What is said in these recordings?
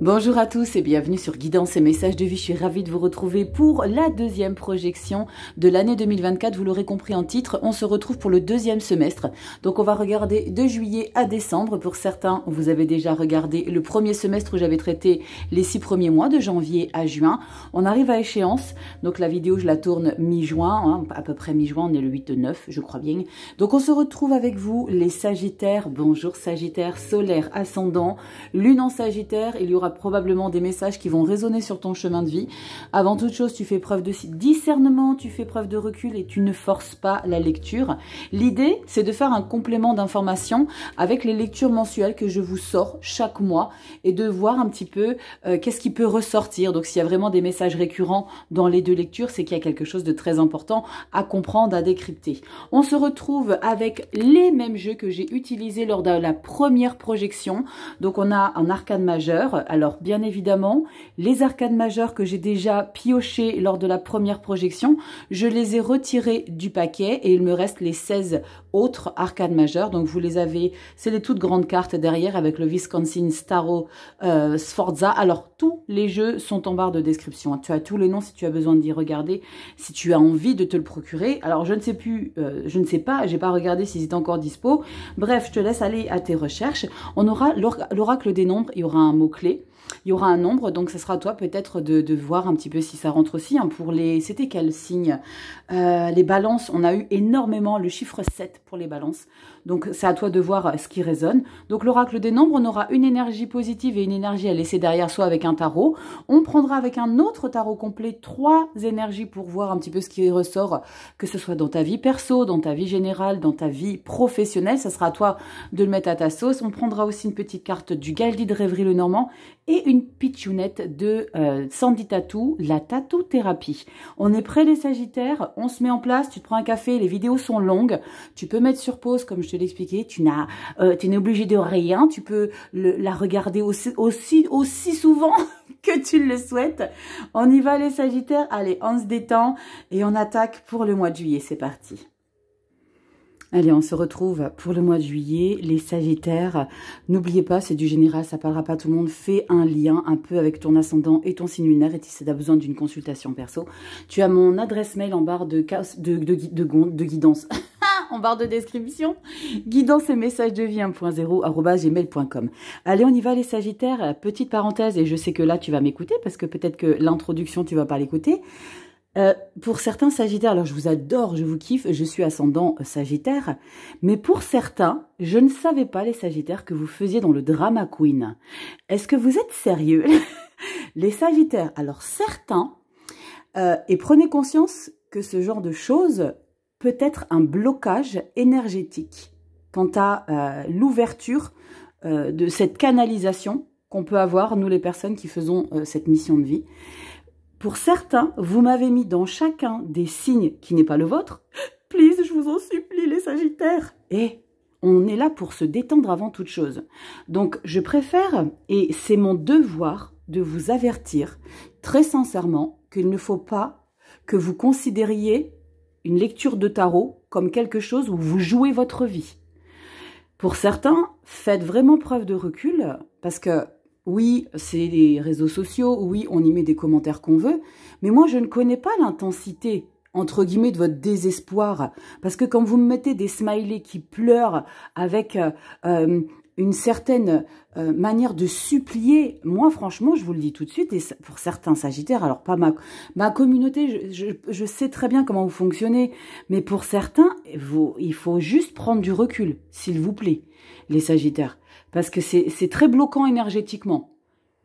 Bonjour à tous et bienvenue sur Guidance et Messages de Vie. Je suis ravie de vous retrouver pour la deuxième projection de l'année 2024. Vous l'aurez compris en titre, on se retrouve pour le deuxième semestre. Donc on va regarder de juillet à décembre. Pour certains, vous avez déjà regardé le premier semestre où j'avais traité les six premiers mois de janvier à juin. On arrive à échéance. Donc la vidéo, je la tourne mi-juin, hein, à peu près mi-juin. On est le 8 de 9, je crois bien. Donc on se retrouve avec vous, les Sagittaires. Bonjour Sagittaire, solaire, ascendant, lune en Sagittaire aura probablement des messages qui vont résonner sur ton chemin de vie. Avant toute chose, tu fais preuve de discernement, tu fais preuve de recul et tu ne forces pas la lecture. L'idée, c'est de faire un complément d'information avec les lectures mensuelles que je vous sors chaque mois et de voir un petit peu euh, qu'est-ce qui peut ressortir. Donc s'il y a vraiment des messages récurrents dans les deux lectures, c'est qu'il y a quelque chose de très important à comprendre, à décrypter. On se retrouve avec les mêmes jeux que j'ai utilisés lors de la première projection. Donc on a un arcane majeur alors bien évidemment, les arcades majeures que j'ai déjà piochées lors de la première projection, je les ai retirées du paquet et il me reste les 16 autres arcade majeure Donc vous les avez, c'est les toutes grandes cartes derrière avec le Wisconsin, Staro, euh, Sforza. Alors tous les jeux sont en barre de description. Tu as tous les noms si tu as besoin d'y regarder, si tu as envie de te le procurer. Alors je ne sais plus, euh, je ne sais pas, j'ai pas regardé s'ils étaient encore dispo. Bref, je te laisse aller à tes recherches. On aura l'oracle des nombres, il y aura un mot-clé il y aura un nombre, donc ce sera à toi peut-être de, voir un petit peu si ça rentre aussi. Hein, pour les, c'était quel signe euh, Les balances, on a eu énormément le chiffre 7 pour les balances. Donc c'est à toi de voir euh, ce qui résonne. Donc l'oracle des nombres, on aura une énergie positive et une énergie à laisser derrière soi avec un tarot. On prendra avec un autre tarot complet trois énergies pour voir un petit peu ce qui ressort, que ce soit dans ta vie perso, dans ta vie générale, dans ta vie professionnelle. Ça sera à toi de le mettre à ta sauce. On prendra aussi une petite carte du Galdi de Rêverie le Normand et une pitchounette de euh, Sandy Tatou, la tatou thérapie. On est prêt les Sagittaires, on se met en place, tu te prends un café, les vidéos sont longues, tu peux mettre sur pause comme je je te tu n'as, euh, tu n'es obligé de rien. Tu peux la regarder aussi, aussi, aussi souvent que tu le souhaites. On y va les Sagittaires. Allez, on se détend et on attaque pour le mois de juillet. C'est parti. Allez, on se retrouve pour le mois de juillet, les Sagittaires. N'oubliez pas, c'est du général, ça parlera pas à tout le monde. Fais un lien un peu avec ton ascendant et ton signe lunaire et si tu as besoin d'une consultation perso. Tu as mon adresse mail en barre de, de, de guidance. en barre de description. Guidance et messages de vie 1.0 gmail.com. Allez, on y va les Sagittaires. Petite parenthèse, et je sais que là tu vas m'écouter parce que peut-être que l'introduction tu vas pas l'écouter. Euh, pour certains Sagittaires, alors je vous adore, je vous kiffe, je suis ascendant euh, Sagittaire, mais pour certains, je ne savais pas les Sagittaires que vous faisiez dans le drama queen. Est-ce que vous êtes sérieux Les Sagittaires, alors certains, euh, et prenez conscience que ce genre de choses peut être un blocage énergétique quant à euh, l'ouverture euh, de cette canalisation qu'on peut avoir, nous les personnes qui faisons euh, cette mission de vie. Pour certains, vous m'avez mis dans chacun des signes qui n'est pas le vôtre. Please, je vous en supplie, les Sagittaires. Et on est là pour se détendre avant toute chose. Donc, je préfère, et c'est mon devoir, de vous avertir très sincèrement qu'il ne faut pas que vous considériez une lecture de tarot comme quelque chose où vous jouez votre vie. Pour certains, faites vraiment preuve de recul parce que oui, c'est les réseaux sociaux, oui, on y met des commentaires qu'on veut, mais moi je ne connais pas l'intensité entre guillemets de votre désespoir parce que quand vous me mettez des smileys qui pleurent avec euh, euh, une certaine euh, manière de supplier. Moi, franchement, je vous le dis tout de suite, et pour certains Sagittaires, alors pas ma, ma communauté, je, sais très bien comment vous fonctionnez, mais pour certains, vous, il faut juste prendre du recul, s'il vous plaît, les Sagittaires, parce que c'est très bloquant énergétiquement.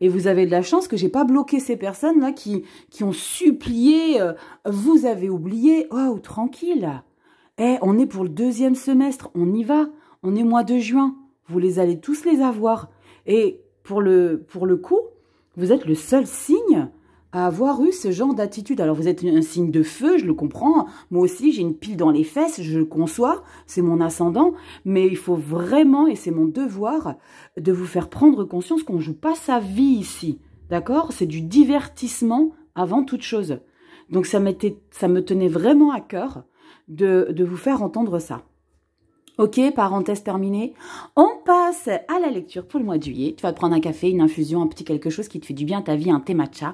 Et vous avez de la chance que j'ai pas bloqué ces personnes-là qui, qui ont supplié, euh, vous avez oublié, oh, tranquille. Eh, on est pour le deuxième semestre, on y va, on est mois de juin vous les allez tous les avoir. Et pour le, pour le coup, vous êtes le seul signe à avoir eu ce genre d'attitude. Alors vous êtes un signe de feu, je le comprends. Moi aussi, j'ai une pile dans les fesses, je le conçois, c'est mon ascendant. Mais il faut vraiment, et c'est mon devoir, de vous faire prendre conscience qu'on ne joue pas sa vie ici. D'accord C'est du divertissement avant toute chose. Donc ça, m'était, ça me tenait vraiment à cœur de, de vous faire entendre ça. Ok, parenthèse terminée. On passe à la lecture pour le mois de juillet. Tu vas te prendre un café, une infusion, un petit quelque chose qui te fait du bien à ta vie, un thé matcha.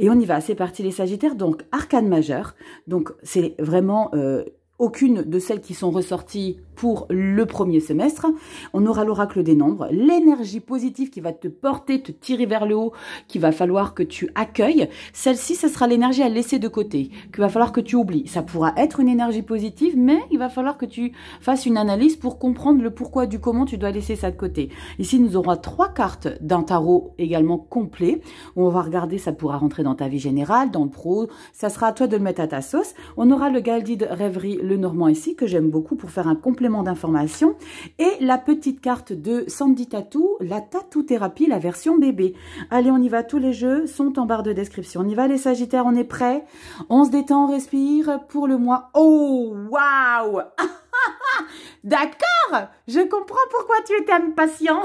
Et on y va, c'est parti les Sagittaires. Donc, arcane majeur. Donc, c'est vraiment euh, aucune de celles qui sont ressorties pour le premier semestre. On aura l'oracle des nombres, l'énergie positive qui va te porter, te tirer vers le haut, qu'il va falloir que tu accueilles. Celle-ci, ce sera l'énergie à laisser de côté, qu'il va falloir que tu oublies. Ça pourra être une énergie positive, mais il va falloir que tu fasses une analyse pour comprendre le pourquoi du comment tu dois laisser ça de côté. Ici, nous aurons trois cartes d'un tarot également complet, où on va regarder, ça pourra rentrer dans ta vie générale, dans le pro, ça sera à toi de le mettre à ta sauce. On aura le Galdi de rêverie, le Normand ici, que j'aime beaucoup pour faire un complément d'informations. Et la petite carte de Sandy Tattoo, la Tattoo Thérapie, la version bébé. Allez, on y va, tous les jeux sont en barre de description. On y va les Sagittaires, on est prêts On se détend, on respire pour le mois. Oh, waouh D'accord, je comprends pourquoi tu étais impatient.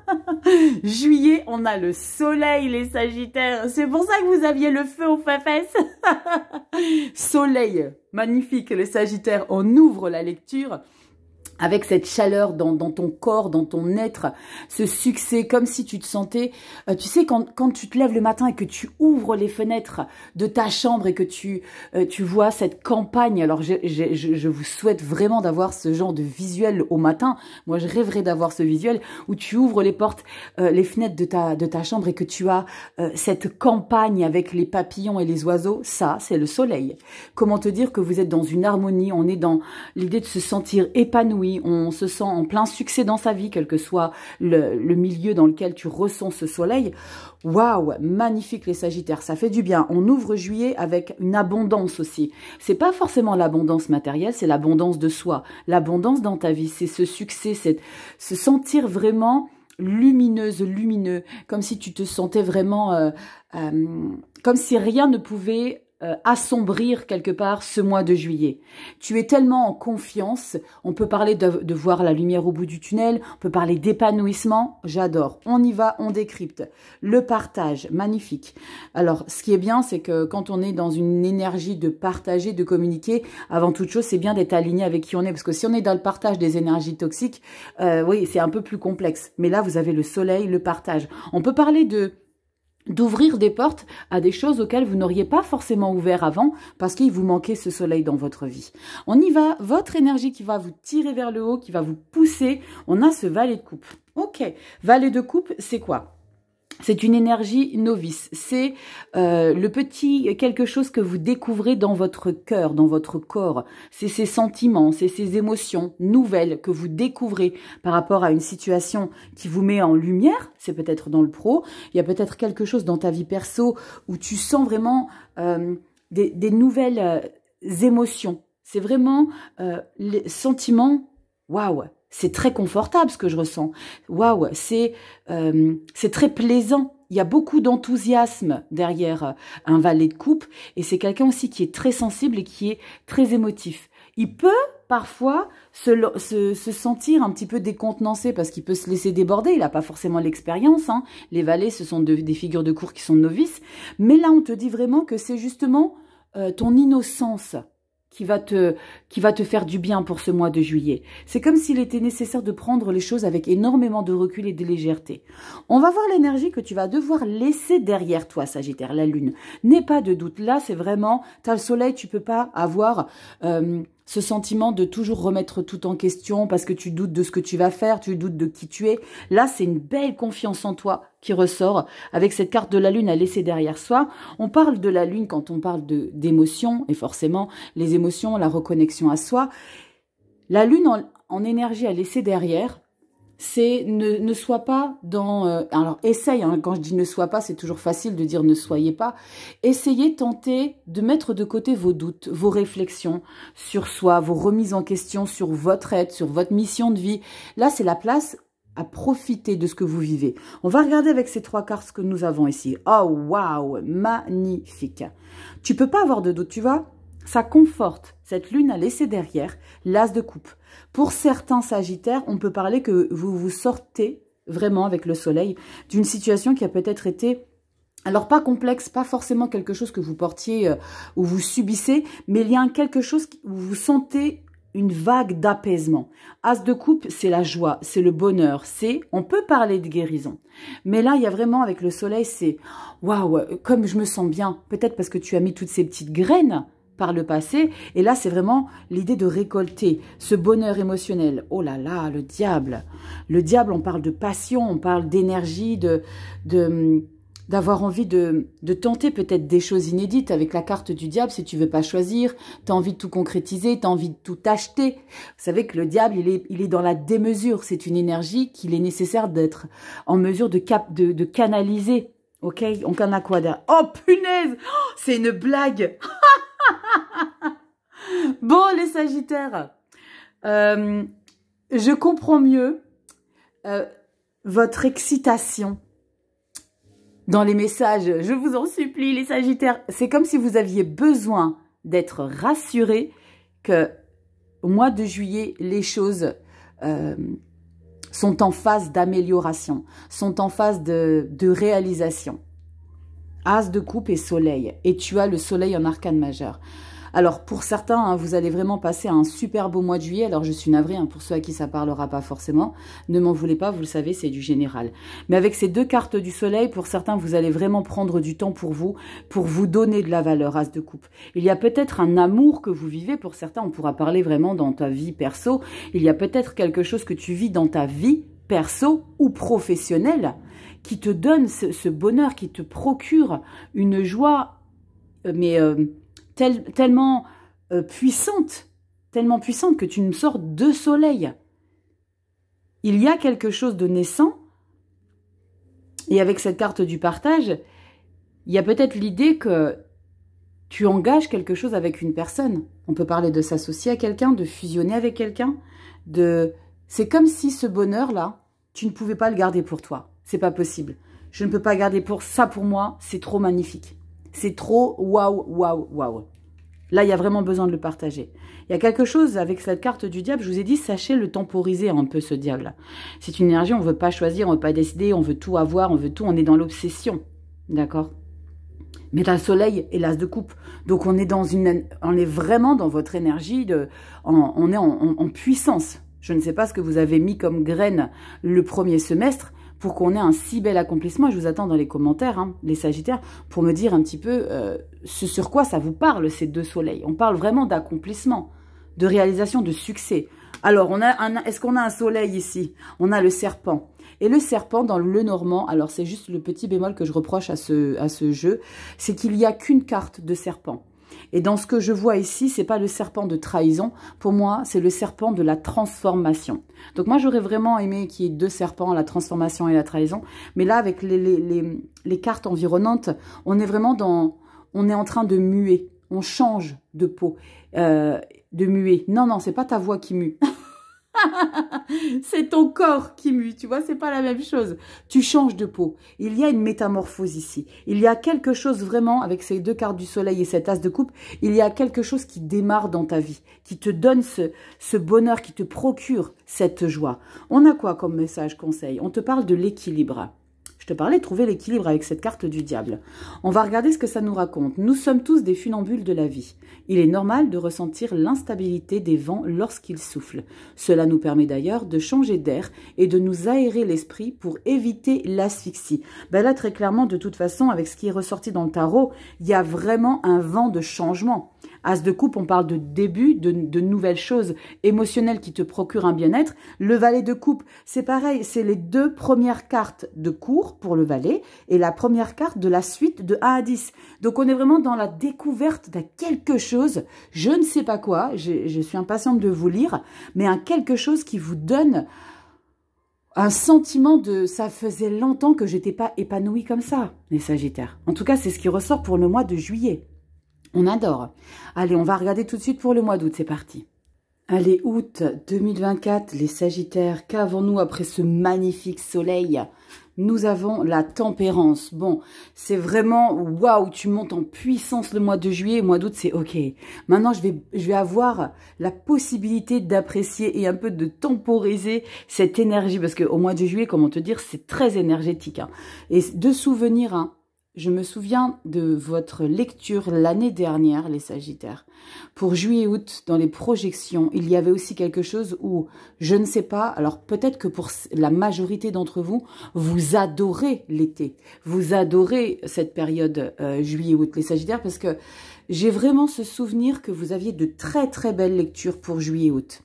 Juillet, on a le soleil, les Sagittaires. C'est pour ça que vous aviez le feu aux fesses. soleil, magnifique, les Sagittaires. On ouvre la lecture avec cette chaleur dans, dans, ton corps, dans ton être, ce succès, comme si tu te sentais... Euh, tu sais, quand, quand, tu te lèves le matin et que tu ouvres les fenêtres de ta chambre et que tu, euh, tu vois cette campagne, alors je, je, je vous souhaite vraiment d'avoir ce genre de visuel au matin. Moi, je rêverais d'avoir ce visuel où tu ouvres les portes, euh, les fenêtres de ta, de ta chambre et que tu as cette campagne avec les papillons et les oiseaux. Ça, c'est le soleil. Comment te dire que vous êtes dans une harmonie, on est dans l'idée de se sentir épanoui, on se sent en plein succès dans sa vie, quel que soit le, milieu dans lequel tu ressens ce soleil. Waouh, magnifique les Sagittaires, ça fait du bien. On ouvre juillet avec une abondance aussi. C'est pas forcément l'abondance matérielle, c'est l'abondance de soi, l'abondance dans ta vie, c'est ce succès, c'est se sentir vraiment lumineuse, lumineux, comme si tu te sentais vraiment, euh, euh, comme si rien ne pouvait euh, assombrir quelque part ce mois de juillet. Tu es tellement en confiance, on peut parler de, voir la lumière au bout du tunnel, on peut parler d'épanouissement, j'adore. On y va, on décrypte. Le partage, magnifique. Alors, ce qui est bien, c'est que quand on est dans une énergie de partager, de communiquer, avant toute chose, c'est bien d'être aligné avec qui on est, parce que si on est dans le partage des énergies toxiques, euh, oui, c'est un peu plus complexe. Mais là, vous avez le soleil, le partage. On peut parler de d'ouvrir des portes à des choses auxquelles vous n'auriez pas forcément ouvert avant parce qu'il vous manquait ce soleil dans votre vie. On y va, votre énergie qui va vous tirer vers le haut, qui va vous pousser. On a ce valet de coupe. Ok, valet de coupe, c'est quoi c'est une énergie novice, c'est euh, le petit quelque chose que vous découvrez dans votre cœur, dans votre corps. C'est ces sentiments, c'est ces émotions nouvelles que vous découvrez par rapport à une situation qui vous met en lumière. C'est peut-être dans le pro, il y a peut-être quelque chose dans ta vie perso où tu sens vraiment euh, des, nouvelles euh, émotions. C'est vraiment les sentiments « waouh ». C'est très confortable ce que je ressens. Waouh, c'est euh, très plaisant. Il y a beaucoup d'enthousiasme derrière euh, un valet de coupe et c'est quelqu'un aussi qui est très sensible et qui est très émotif. Il peut parfois se, se, sentir un petit peu décontenancé parce qu'il peut se laisser déborder. Il n'a pas forcément l'expérience. Hein. Les valets, ce sont des figures de cours qui sont novices. Mais là, on te dit vraiment que c'est justement euh, ton innocence qui va te qui va te faire du bien pour ce mois de juillet. C'est comme s'il était nécessaire de prendre les choses avec énormément de recul et de légèreté. On va voir l'énergie que tu vas devoir laisser derrière toi, Sagittaire, la Lune. N'aie pas de doute. Là, c'est vraiment, tu as le soleil, tu peux pas avoir... Euh, ce sentiment de toujours remettre tout en question parce que tu doutes de ce que tu vas faire, tu doutes de qui tu es. Là, c'est une belle confiance en toi qui ressort avec cette carte de la lune à laisser derrière soi. On parle de la lune quand on parle d'émotions et forcément les émotions, la reconnexion à soi. La lune en, en énergie à laisser derrière, c'est ne, ne sois pas dans... Euh, alors, essaye, hein, quand je dis ne sois pas, c'est toujours facile de dire ne soyez pas. Essayez, tentez de mettre de côté vos doutes, vos réflexions sur soi, vos remises en question sur votre aide, sur votre mission de vie. Là, c'est la place à profiter de ce que vous vivez. On va regarder avec ces trois cartes ce que nous avons ici. Oh, wow, magnifique. Tu peux pas avoir de doute, tu vois ça conforte cette lune a laissé derrière l'as de coupe. Pour certains sagittaires, on peut parler que vous vous sortez vraiment avec le soleil d'une situation qui a peut-être été alors pas complexe, pas forcément quelque chose que vous portiez euh, ou vous subissez, mais il y a quelque chose où vous sentez une vague d'apaisement. As de coupe, c'est la joie, c'est le bonheur, c'est on peut parler de guérison. Mais là, il y a vraiment avec le soleil, c'est waouh, comme je me sens bien. Peut-être parce que tu as mis toutes ces petites graines par le passé. Et là, c'est vraiment l'idée de récolter ce bonheur émotionnel. Oh là là, le diable. Le diable, on parle de passion, on parle d'énergie, de... de d'avoir envie de, tenter peut-être des choses inédites avec la carte du diable si tu veux pas choisir, tu as envie de tout concrétiser, tu as envie de tout acheter. Vous savez que le diable, il est, il est dans la démesure, c'est une énergie qu'il est nécessaire d'être en mesure de, cap, de, canaliser. Ok, on a quoi Oh punaise, oh, c'est une blague bon, les Sagittaires, euh, je comprends mieux euh, votre excitation dans les messages. Je vous en supplie, les Sagittaires. C'est comme si vous aviez besoin d'être rassuré que au mois de juillet, les choses euh, sont en phase d'amélioration, sont en phase de réalisation. As de coupe et soleil. Et tu as le soleil en arcane majeur. Alors pour certains, hein, vous allez vraiment passer un super beau mois de juillet. Alors je suis navrée hein, pour ceux à qui ça parlera pas forcément. Ne m'en voulez pas, vous le savez, c'est du général. Mais avec ces deux cartes du soleil, pour certains, vous allez vraiment prendre du temps pour vous, pour vous donner de la valeur, as de coupe. Il y a peut-être un amour que vous vivez. Pour certains, on pourra parler vraiment dans ta vie perso. Il y a peut-être quelque chose que tu vis dans ta vie perso ou professionnelle qui te donne ce, bonheur, qui te procure une joie, euh, mais euh, tellement euh, puissante, tellement puissante que tu ne sors de soleil. Il y a quelque chose de naissant, et avec cette carte du partage, il y a peut-être l'idée que tu engages quelque chose avec une personne. On peut parler de s'associer à quelqu'un, de fusionner avec quelqu'un, de... C'est comme si ce bonheur-là, tu ne pouvais pas le garder pour toi. C'est pas possible. Je ne peux pas garder pour ça pour moi. C'est trop magnifique. C'est trop waouh, waouh, waouh. Là, il y a vraiment besoin de le partager. Il y a quelque chose avec cette carte du diable. Je vous ai dit, sachez le temporiser un peu, ce diable. C'est une énergie, on ne veut pas choisir, on ne veut pas décider, on veut tout avoir, on veut tout, on est dans l'obsession. D'accord mais un soleil et l'as de coupe. Donc on est dans une, on est vraiment dans votre énergie de, on est en, puissance. Je ne sais pas ce que vous avez mis comme graine le premier semestre, pour qu'on ait un si bel accomplissement. Je vous attends dans les commentaires, hein, les Sagittaires, pour me dire un petit peu euh, ce sur quoi ça vous parle, ces deux soleils. On parle vraiment d'accomplissement, de réalisation, de succès. Alors, on a est-ce qu'on a un soleil ici On a le serpent. Et le serpent dans le normand, alors c'est juste le petit bémol que je reproche à ce, à ce jeu, c'est qu'il n'y a qu'une carte de serpent. Et dans ce que je vois ici, c'est pas le serpent de trahison. Pour moi, c'est le serpent de la transformation. Donc moi, j'aurais vraiment aimé qu'il y ait deux serpents, la transformation et la trahison. Mais là, avec les, les, les, cartes environnantes, on est vraiment dans... On est en train de muer. On change de peau, euh, de muer. Non, non, c'est pas ta voix qui mue. c'est ton corps qui mue, tu vois, c'est pas la même chose. Tu changes de peau. Il y a une métamorphose ici. Il y a quelque chose vraiment, avec ces deux cartes du soleil et cette as de coupe, il y a quelque chose qui démarre dans ta vie, qui te donne ce, ce bonheur, qui te procure cette joie. On a quoi comme message conseil On te parle de l'équilibre te parlais, trouver l'équilibre avec cette carte du diable. On va regarder ce que ça nous raconte. Nous sommes tous des funambules de la vie. Il est normal de ressentir l'instabilité des vents lorsqu'ils soufflent. Cela nous permet d'ailleurs de changer d'air et de nous aérer l'esprit pour éviter l'asphyxie. Ben là, très clairement, de toute façon, avec ce qui est ressorti dans le tarot, il y a vraiment un vent de changement. As de coupe, on parle de début, de, nouvelles choses émotionnelles qui te procurent un bien-être. Le valet de coupe, c'est pareil, c'est les deux premières cartes de cours pour le valet et la première carte de la suite de 1 à 10. Donc on est vraiment dans la découverte d'un quelque chose, je ne sais pas quoi, je, suis impatiente de vous lire, mais un quelque chose qui vous donne un sentiment de ça faisait longtemps que j'étais pas épanouie comme ça, les Sagittaires. En tout cas, c'est ce qui ressort pour le mois de juillet. On adore. Allez, on va regarder tout de suite pour le mois d'août, c'est parti. Allez, août 2024, les Sagittaires, qu'avons-nous après ce magnifique soleil Nous avons la tempérance. Bon, c'est vraiment, waouh, tu montes en puissance le mois de juillet, le mois d'août, c'est ok. Maintenant, je vais, je vais avoir la possibilité d'apprécier et un peu de temporiser cette énergie, parce qu'au mois de juillet, comment te dire, c'est très énergétique. Hein. Et de souvenirs, hein. Je me souviens de votre lecture l'année dernière, les Sagittaires. Pour juillet-août, dans les projections, il y avait aussi quelque chose où, je ne sais pas, alors peut-être que pour la majorité d'entre vous, vous adorez l'été. Vous adorez cette période euh, juillet-août, les Sagittaires, parce que j'ai vraiment ce souvenir que vous aviez de très très belles lectures pour juillet-août.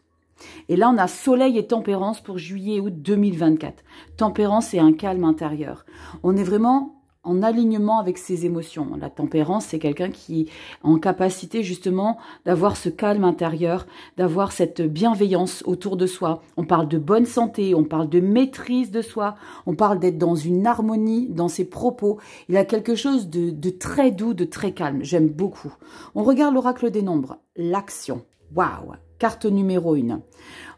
Et là, on a soleil et tempérance pour juillet-août 2024. Tempérance et un calme intérieur. On est vraiment en alignement avec ses émotions. La tempérance, c'est quelqu'un qui est en capacité justement d'avoir ce calme intérieur, d'avoir cette bienveillance autour de soi. On parle de bonne santé, on parle de maîtrise de soi, on parle d'être dans une harmonie dans ses propos. Il a quelque chose de, très doux, de très calme. J'aime beaucoup. On regarde l'oracle des nombres, l'action. Waouh Carte numéro 1.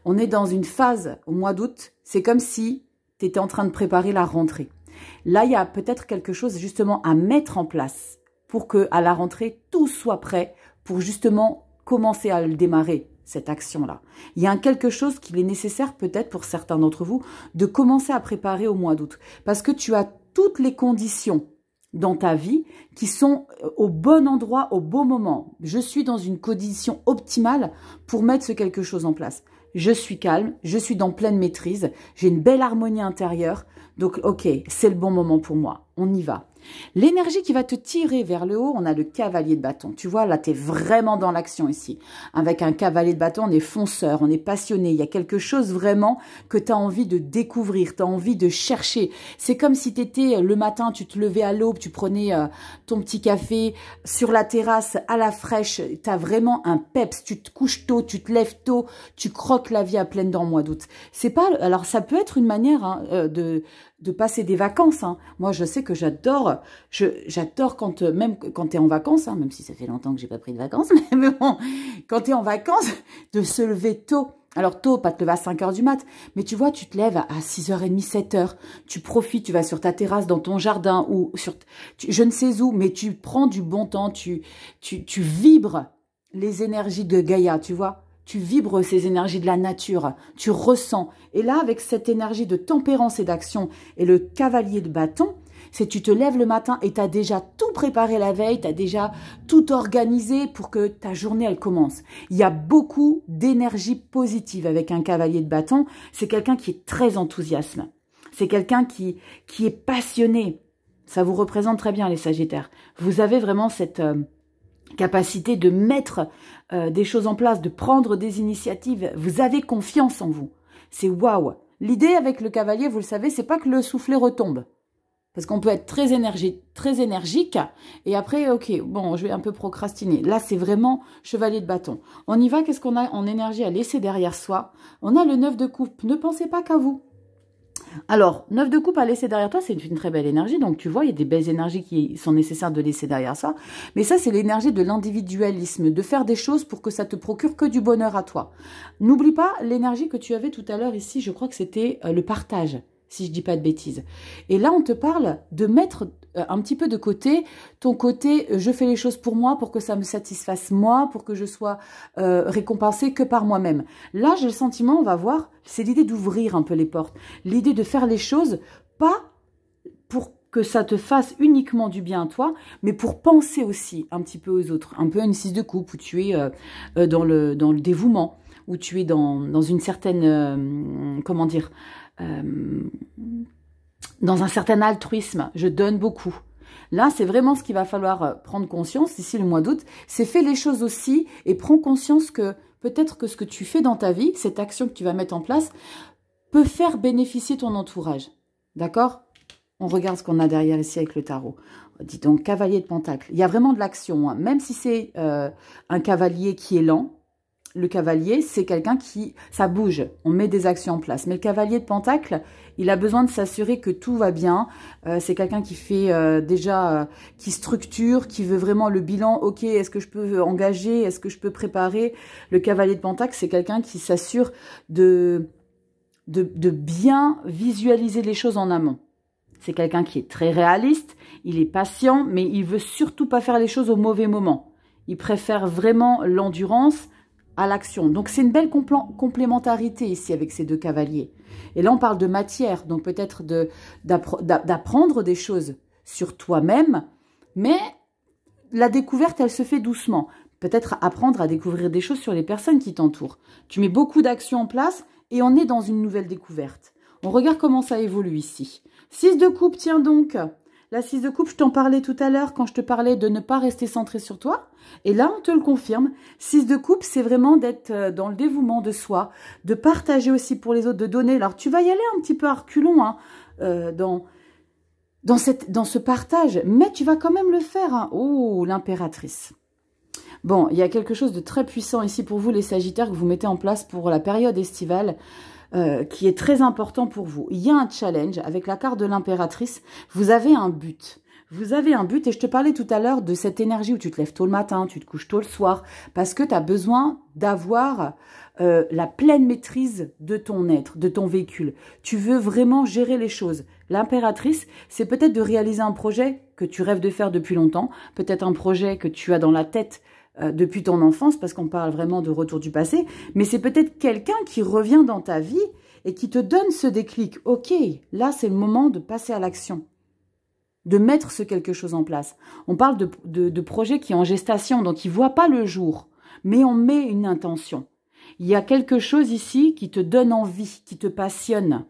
On est dans une phase au mois d'août, c'est comme si tu étais en train de préparer la rentrée. Là, il y a peut-être quelque chose justement à mettre en place pour que à la rentrée tout soit prêt pour justement commencer à le démarrer cette action-là. Il y a quelque chose qu'il est nécessaire peut-être pour certains d'entre vous de commencer à préparer au mois d'août parce que tu as toutes les conditions dans ta vie qui sont euh, au bon endroit, au bon moment. Je suis dans une condition optimale pour mettre ce quelque chose en place. Je suis calme, je suis dans pleine maîtrise, j'ai une belle harmonie intérieure, donc, ok, c'est le bon moment pour moi. On y va. L'énergie qui va te tirer vers le haut, on a le cavalier de bâton. Tu vois, là, tu es vraiment dans l'action ici. Avec un cavalier de bâton, on est fonceur, on est passionné. Il y a quelque chose vraiment que tu as envie de découvrir, tu as envie de chercher. C'est comme si tu étais euh, le matin, tu te levais à l'aube, tu prenais euh, ton petit café sur la terrasse, à la fraîche. Tu as vraiment un peps. Tu te couches tôt, tu te lèves tôt, tu croques la vie à pleine dents, mois d'août. C'est pas... Alors, ça peut être une manière hein, euh, de de passer des vacances. Hein. Moi, je sais que j'adore, j'adore quand, euh, même quand tu en vacances, hein, même si ça fait longtemps que j'ai pas pris de vacances, mais bon, quand t'es en vacances, de se lever tôt. Alors tôt, pas te lever à 5 heures du mat, mais tu vois, tu te lèves à 6h30, 7h, tu profites, tu vas sur ta terrasse, dans ton jardin, ou sur je ne sais où, mais tu prends du bon temps, tu, tu, tu vibres les énergies de Gaïa, tu vois tu vibres ces énergies de la nature, tu ressens. Et là, avec cette énergie de tempérance et d'action et le cavalier de bâton, c'est tu te lèves le matin et tu as déjà tout préparé la veille, tu as déjà tout organisé pour que ta journée, elle commence. Il y a beaucoup d'énergie positive avec un cavalier de bâton. C'est quelqu'un qui est très enthousiaste. C'est quelqu'un qui, qui est passionné. Ça vous représente très bien les Sagittaires. Vous avez vraiment cette... Euh, capacité de mettre euh, des choses en place, de prendre des initiatives. Vous avez confiance en vous. C'est waouh. L'idée avec le cavalier, vous le savez, c'est pas que le soufflet retombe. Parce qu'on peut être très énergique, très énergique, et après, ok, bon, je vais un peu procrastiner. Là, c'est vraiment chevalier de bâton. On y va, qu'est-ce qu'on a en énergie à laisser derrière soi On a le neuf de coupe. Ne pensez pas qu'à vous. Alors, neuf de coupe à laisser derrière toi, c'est une très belle énergie. Donc, tu vois, il y a des belles énergies qui sont nécessaires de laisser derrière ça. Mais ça, c'est l'énergie de l'individualisme, de faire des choses pour que ça te procure que du bonheur à toi. N'oublie pas l'énergie que tu avais tout à l'heure ici. Je crois que c'était euh, le partage si je dis pas de bêtises. Et là, on te parle de mettre euh, un petit peu de côté ton côté euh, je fais les choses pour moi, pour que ça me satisfasse moi, pour que je sois euh, récompensée que par moi-même. Là, j'ai le sentiment, on va voir, c'est l'idée d'ouvrir un peu les portes, l'idée de faire les choses pas pour que ça te fasse uniquement du bien à toi, mais pour penser aussi un petit peu aux autres, un peu à une six de coupe où tu es dans, le, dans le dévouement, où tu es dans, une certaine, comment dire, dans un certain altruisme. Je donne beaucoup. Là, c'est vraiment ce qu'il va falloir euh, prendre conscience ici le mois d'août. C'est faire les choses aussi et prendre conscience que peut-être que ce que tu fais dans ta vie, cette action que tu vas mettre en place, peut faire bénéficier ton entourage. D'accord On regarde ce qu'on a derrière ici avec le tarot. Dis donc, cavalier de pentacle. Il y a vraiment de l'action. Hein. Même si c'est euh, un cavalier qui est lent, le cavalier, c'est quelqu'un qui... Ça bouge, on met des actions en place. Mais le cavalier de Pentacle, il a besoin de s'assurer que tout va bien. Euh, c'est quelqu'un qui fait euh, déjà... Euh, qui structure, qui veut vraiment le bilan. Ok, est-ce que je peux engager Est-ce que je peux préparer Le cavalier de Pentacle, c'est quelqu'un qui s'assure de, de, de bien visualiser les choses en amont. C'est quelqu'un qui est très réaliste, il est patient, mais il veut surtout pas faire les choses au mauvais moment. Il préfère vraiment l'endurance à l'action. Donc c'est une belle complémentarité ici avec ces deux cavaliers. Et là on parle de matière, donc peut-être d'apprendre des choses sur toi-même, mais la découverte elle se fait doucement. Peut-être apprendre à découvrir des choses sur les personnes qui t'entourent. Tu mets beaucoup d'actions en place et on est dans une nouvelle découverte. On regarde comment ça évolue ici. 6 de coupe, tiens donc la 6 de coupe, je t'en parlais tout à l'heure quand je te parlais de ne pas rester centré sur toi. Et là, on te le confirme. 6 de coupe, c'est vraiment d'être euh, dans le dévouement de soi, de partager aussi pour les autres, de donner. Alors, tu vas y aller un petit peu à reculons hein, euh, dans, dans, cette, dans ce partage, mais tu vas quand même le faire. Oh, l'impératrice. Bon, il y a quelque chose de très puissant ici pour vous, les Sagittaires, que vous mettez en place pour la période estivale. Euh, qui est très important pour vous. Il y a un challenge avec la carte de l'impératrice. Vous avez un but. Vous avez un but et je te parlais tout à l'heure de cette énergie où tu te lèves tôt le matin, tu te couches tôt le soir, parce que tu as besoin d'avoir euh, la pleine maîtrise de ton être, de ton véhicule. Tu veux vraiment gérer les choses. L'impératrice, c'est peut-être de réaliser un projet que tu rêves de faire depuis longtemps, peut-être un projet que tu as dans la tête euh, depuis ton enfance, parce qu'on parle vraiment de retour du passé, mais c'est peut-être quelqu'un qui revient dans ta vie et qui te donne ce déclic. Ok, là c'est le moment de passer à l'action, de mettre ce quelque chose en place. On parle de, projet qui est en gestation, donc il ne voit pas le jour, mais on met une intention. Il y a quelque chose ici qui te donne envie, qui te passionne.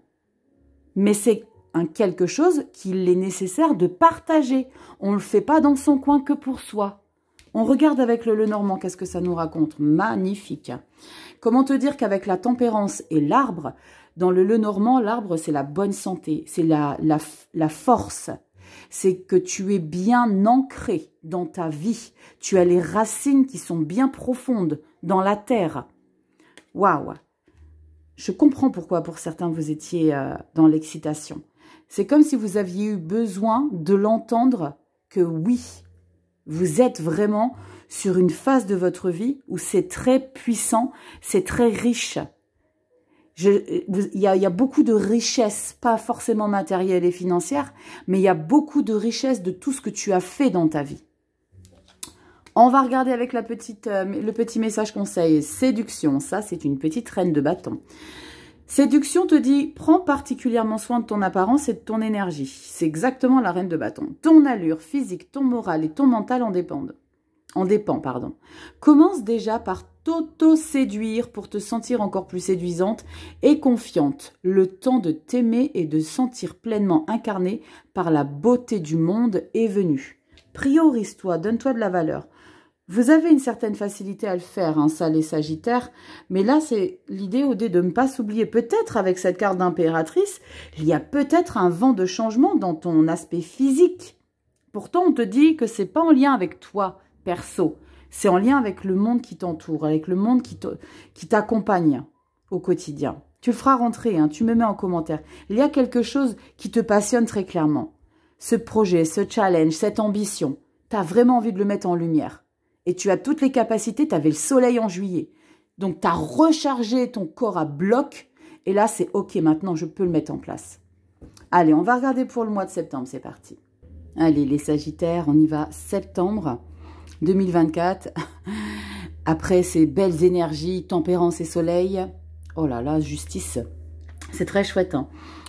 Mais c'est un quelque chose qu'il est nécessaire de partager. On ne le fait pas dans son coin que pour soi. On regarde avec le Lenormand, qu'est-ce que ça nous raconte Magnifique Comment te dire qu'avec la tempérance et l'arbre, dans le Lenormand, l'arbre, c'est la bonne santé, c'est la, la, la force, c'est que tu es bien ancré dans ta vie. Tu as les racines qui sont bien profondes dans la terre. Waouh Je comprends pourquoi pour certains vous étiez euh, dans l'excitation. C'est comme si vous aviez eu besoin de l'entendre que oui, vous êtes vraiment sur une phase de votre vie où c'est très puissant, c'est très riche. Il y a, beaucoup de richesses, pas forcément matérielles et financières, mais il y a beaucoup de richesses de tout ce que tu as fait dans ta vie. On va regarder avec la petite, euh, le petit message conseil. Séduction, ça c'est une petite reine de bâton. Séduction te dit prends particulièrement soin de ton apparence et de ton énergie. C'est exactement la reine de bâton. Ton allure physique, ton moral et ton mental en dépendent. En dépend, pardon. Commence déjà par t'auto-séduire pour te sentir encore plus séduisante et confiante. Le temps de t'aimer et de sentir pleinement incarné par la beauté du monde est venu. Priorise-toi, donne-toi de la valeur. Vous avez une certaine facilité à le faire, hein, ça les sagittaires, mais là c'est l'idée au dé de ne pas s'oublier. Peut-être avec cette carte d'impératrice, il y a peut-être un vent de changement dans ton aspect physique. Pourtant on te dit que c'est pas en lien avec toi, perso. C'est en lien avec le monde qui t'entoure, avec le monde qui t'accompagne au quotidien. Tu le feras rentrer, hein, tu me mets en commentaire. Il y a quelque chose qui te passionne très clairement. Ce projet, ce challenge, cette ambition, tu as vraiment envie de le mettre en lumière et tu as toutes les capacités, tu avais le soleil en juillet. Donc tu as rechargé ton corps à bloc et là c'est OK, maintenant je peux le mettre en place. Allez, on va regarder pour le mois de septembre, c'est parti. Allez, les Sagittaires, on y va. Septembre 2024. Après ces belles énergies, tempérance et soleil. Oh là là, justice. C'est très chouette. Hein.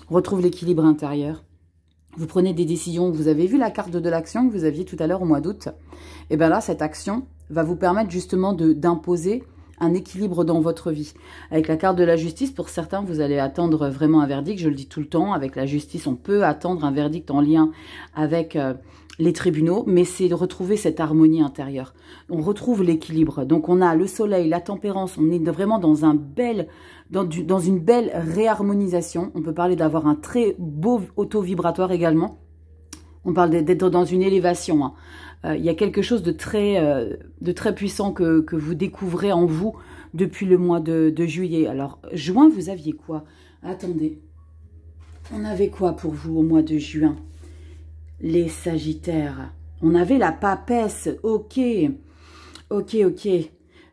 Retrouve l'équilibre intérieur vous prenez des décisions, vous avez vu la carte de l'action que vous aviez tout à l'heure au mois d'août, et eh bien là, cette action va vous permettre justement d'imposer un équilibre dans votre vie. Avec la carte de la justice, pour certains, vous allez attendre vraiment un verdict, je le dis tout le temps, avec la justice, on peut attendre un verdict en lien avec euh, les tribunaux, mais c'est de retrouver cette harmonie intérieure. On retrouve l'équilibre, donc on a le soleil, la tempérance, on est vraiment dans un bel dans, une belle réharmonisation. On peut parler d'avoir un très beau auto-vibratoire également. On parle d'être dans une élévation. Hein. Euh, il y a quelque chose de très, euh, de très puissant que, vous découvrez en vous depuis le mois de, de juillet. Alors, juin, vous aviez quoi Attendez. On avait quoi pour vous au mois de juin Les Sagittaires. On avait la papesse. Ok. Ok, ok.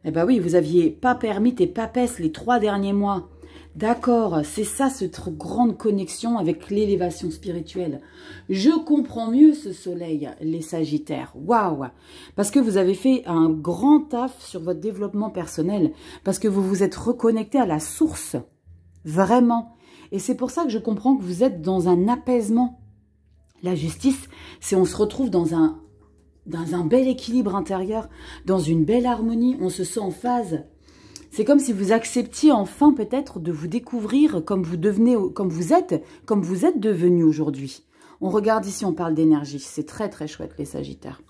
Eh ben oui, vous aviez pas permis tes papesses les trois derniers mois. D'accord, c'est ça cette grande connexion avec l'élévation spirituelle. Je comprends mieux ce soleil, les sagittaires. Waouh Parce que vous avez fait un grand taf sur votre développement personnel, parce que vous vous êtes reconnecté à la source. Vraiment. Et c'est pour ça que je comprends que vous êtes dans un apaisement. La justice, c'est on se retrouve dans un dans un bel équilibre intérieur, dans une belle harmonie, on se sent en phase. C'est comme si vous acceptiez enfin peut-être de vous découvrir comme vous devenez, comme vous êtes, comme vous êtes devenu aujourd'hui. On regarde ici, on parle d'énergie, c'est très très chouette les Sagittaires.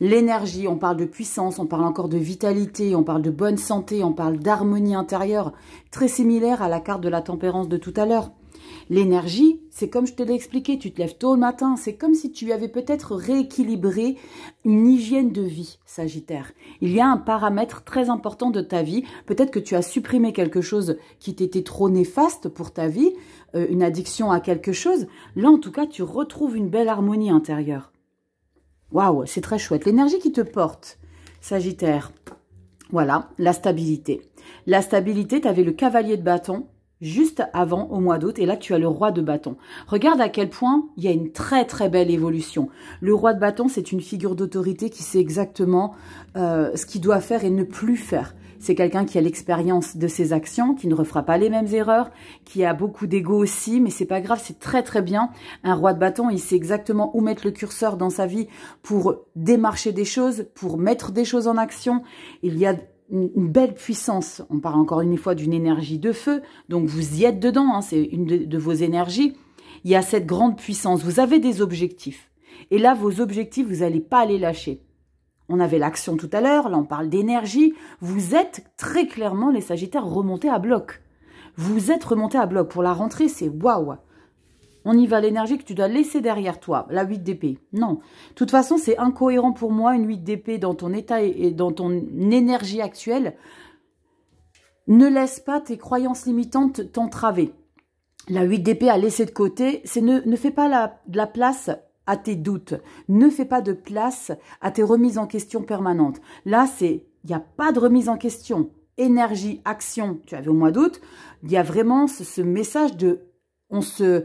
L'énergie, on parle de puissance, on parle encore de vitalité, on parle de bonne santé, on parle d'harmonie intérieure, très similaire à la carte de la tempérance de tout à l'heure. L'énergie, c'est comme je te l'ai expliqué, tu te lèves tôt le matin. C'est comme si tu avais peut-être rééquilibré une hygiène de vie, Sagittaire. Il y a un paramètre très important de ta vie. Peut-être que tu as supprimé quelque chose qui t'était trop néfaste pour ta vie, euh, une addiction à quelque chose. Là, en tout cas, tu retrouves une belle harmonie intérieure. Waouh, c'est très chouette. L'énergie qui te porte, Sagittaire. Voilà, la stabilité. La stabilité, tu avais le cavalier de bâton juste avant au mois d'août et là tu as le roi de bâton. Regarde à quel point il y a une très très belle évolution. Le roi de bâton c'est une figure d'autorité qui sait exactement euh, ce qu'il doit faire et ne plus faire. C'est quelqu'un qui a l'expérience de ses actions, qui ne refera pas les mêmes erreurs, qui a beaucoup d'ego aussi, mais c'est pas grave, c'est très très bien. Un roi de bâton, il sait exactement où mettre le curseur dans sa vie pour démarcher des choses, pour mettre des choses en action. Il y a une belle puissance. On parle encore une fois d'une énergie de feu, donc vous y êtes dedans, hein, c'est une de, de, vos énergies. Il y a cette grande puissance, vous avez des objectifs. Et là, vos objectifs, vous n'allez pas les lâcher. On avait l'action tout à l'heure, là on parle d'énergie. Vous êtes très clairement, les Sagittaires, remontés à bloc. Vous êtes remontés à bloc. Pour la rentrée, c'est waouh on y va, l'énergie que tu dois laisser derrière toi, la 8 d'épée. Non. De toute façon, c'est incohérent pour moi, une 8 d'épée dans ton état et dans ton énergie actuelle. Ne laisse pas tes croyances limitantes t'entraver. La 8 d'épée à laisser de côté, c'est ne, ne fais pas la, de la place à tes doutes. Ne fais pas de place à tes remises en question permanentes. Là, c'est, il n'y a pas de remise en question. Énergie, action, tu avais au mois d'août, il y a vraiment ce message de, on se,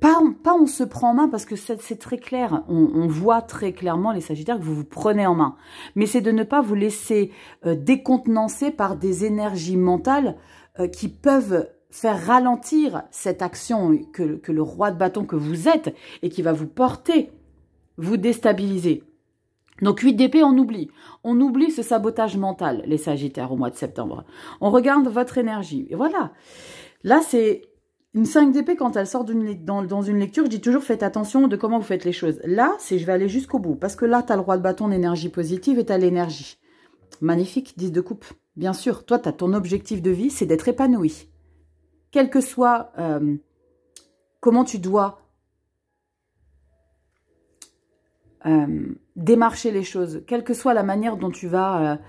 pas on, se prend en main parce que c'est très clair, on, voit très clairement les Sagittaires que vous vous prenez en main. Mais c'est de ne pas vous laisser euh, décontenancer par des énergies mentales euh, qui peuvent faire ralentir cette action que, que le roi de bâton que vous êtes et qui va vous porter, vous déstabiliser. Donc 8 d'épée, on oublie. On oublie ce sabotage mental, les Sagittaires, au mois de septembre. On regarde votre énergie. Et voilà. Là, c'est une 5 d'épée, quand elle sort dans, une lecture, je dis toujours faites attention de comment vous faites les choses. Là, c'est je vais aller jusqu'au bout. Parce que là, tu as le roi de bâton d'énergie positive et tu as l'énergie. Magnifique, 10 de coupe. Bien sûr, toi, tu as ton objectif de vie, c'est d'être épanoui. Quel que soit euh, comment tu dois euh, démarcher les choses, quelle que soit la manière dont tu vas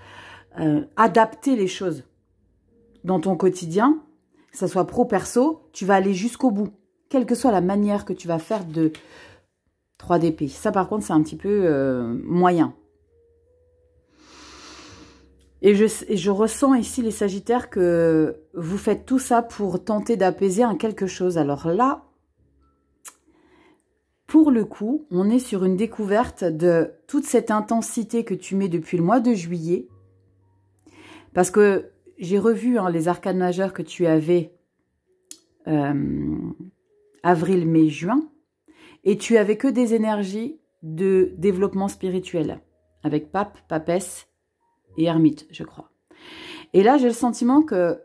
euh, adapter les choses dans ton quotidien, que ce soit pro, perso, tu vas aller jusqu'au bout. Quelle que soit la manière que tu vas faire de 3DP. Ça, par contre, c'est un petit peu euh, moyen. Et je, et je, ressens ici, les Sagittaires, que vous faites tout ça pour tenter d'apaiser un quelque chose. Alors là, pour le coup, on est sur une découverte de toute cette intensité que tu mets depuis le mois de juillet. Parce que j'ai revu hein, les arcades majeures que tu avais euh, avril, mai, juin, et tu avais que des énergies de développement spirituel, avec pape, papesse et ermite, je crois. Et là, j'ai le sentiment que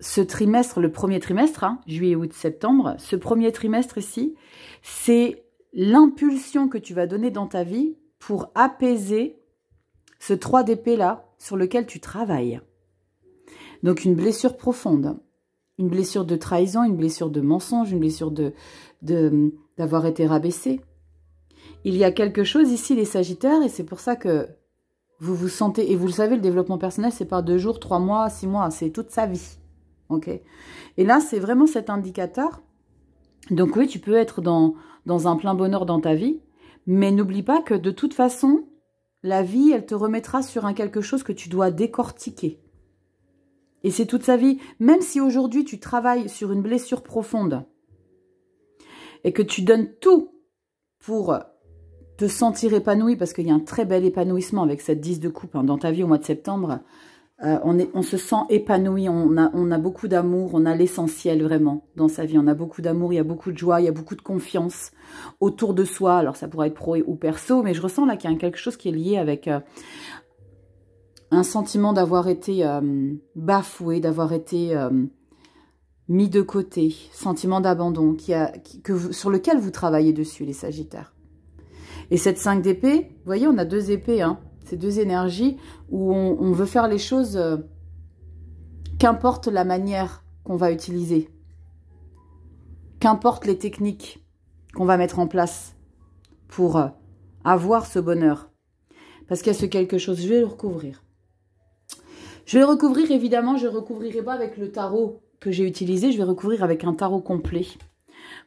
ce trimestre, le premier trimestre, hein, juillet, août, septembre, ce premier trimestre ici, c'est l'impulsion que tu vas donner dans ta vie pour apaiser ce 3 dp là sur lequel tu travailles. Donc une blessure profonde, une blessure de trahison, une blessure de mensonge, une blessure de d'avoir été rabaissé. Il y a quelque chose ici les Sagittaires et c'est pour ça que vous vous sentez et vous le savez le développement personnel c'est pas deux jours, trois mois, six mois, c'est toute sa vie. OK. Et là c'est vraiment cet indicateur. Donc oui, tu peux être dans dans un plein bonheur dans ta vie, mais n'oublie pas que de toute façon, la vie, elle te remettra sur un quelque chose que tu dois décortiquer. Et c'est toute sa vie. Même si aujourd'hui, tu travailles sur une blessure profonde et que tu donnes tout pour te sentir épanoui, parce qu'il y a un très bel épanouissement avec cette 10 de coupe hein, dans ta vie au mois de septembre, euh, on, se sent épanoui, on a, beaucoup d'amour, on a l'essentiel vraiment dans sa vie. On a beaucoup d'amour, il y a beaucoup de joie, il y a beaucoup de confiance autour de soi. Alors ça pourrait être pro ou perso, mais je ressens là qu'il y a quelque chose qui est lié avec euh, un sentiment d'avoir été euh, bafoué, d'avoir été mis de côté, sentiment d'abandon qui sur lequel vous travaillez dessus les Sagittaires. Et cette 5 d'épée, vous voyez, on a deux épées, hein ces deux énergies où on, veut faire les choses euh, qu'importe la manière qu'on va utiliser, qu'importe les techniques qu'on va mettre en place pour euh, avoir ce bonheur. Parce qu'il y a ce quelque chose, je vais le recouvrir. Je vais le recouvrir, évidemment, je ne recouvrirai pas avec le tarot que j'ai utilisé, je vais recouvrir avec un tarot complet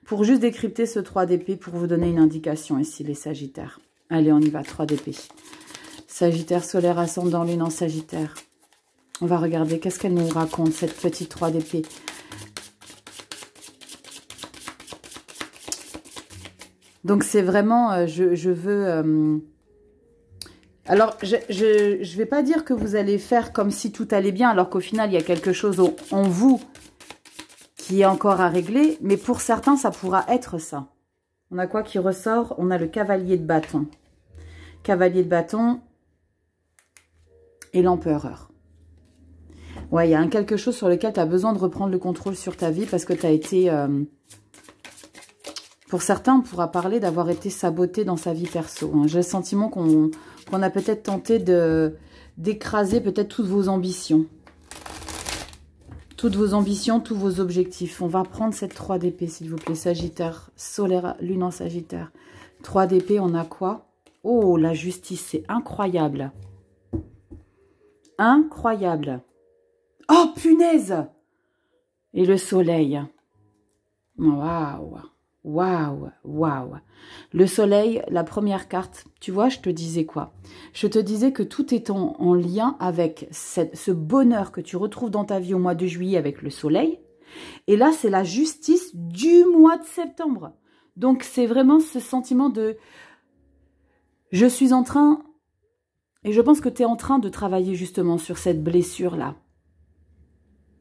pour juste décrypter ce 3 d'épée, pour vous donner une indication ici, les Sagittaires. Allez, on y va, 3 d'épée. Sagittaire solaire ascendant, lune en Sagittaire. On va regarder qu'est-ce qu'elle nous raconte, cette petite 3 d'épée. Donc c'est vraiment, euh, je, veux... Euh, alors, je ne vais pas dire que vous allez faire comme si tout allait bien, alors qu'au final, il y a quelque chose en vous qui est encore à régler. Mais pour certains, ça pourra être ça. On a quoi qui ressort On a le cavalier de bâton. Cavalier de bâton, et l'empereur. Ouais, il y a quelque chose sur lequel tu as besoin de reprendre le contrôle sur ta vie parce que tu as été... Euh, pour certains, on pourra parler d'avoir été saboté dans sa vie perso. Hein. J'ai le sentiment qu'on a peut-être tenté d'écraser peut-être toutes vos ambitions. Toutes vos ambitions, tous vos objectifs. On va prendre cette 3 d'épée, s'il vous plaît. Sagittaire, solaire, lune en Sagittaire. 3 d'épée, on a quoi Oh, la justice, c'est incroyable incroyable. Oh punaise Et le soleil. Waouh Waouh, waouh. Le soleil, la première carte, tu vois, je te disais quoi Je te disais que tout est en, lien avec ce bonheur que tu retrouves dans ta vie au mois de juillet avec le soleil. Et là, c'est la justice du mois de septembre. Donc, c'est vraiment ce sentiment de je suis en train et je pense que tu es en train de travailler justement sur cette blessure-là.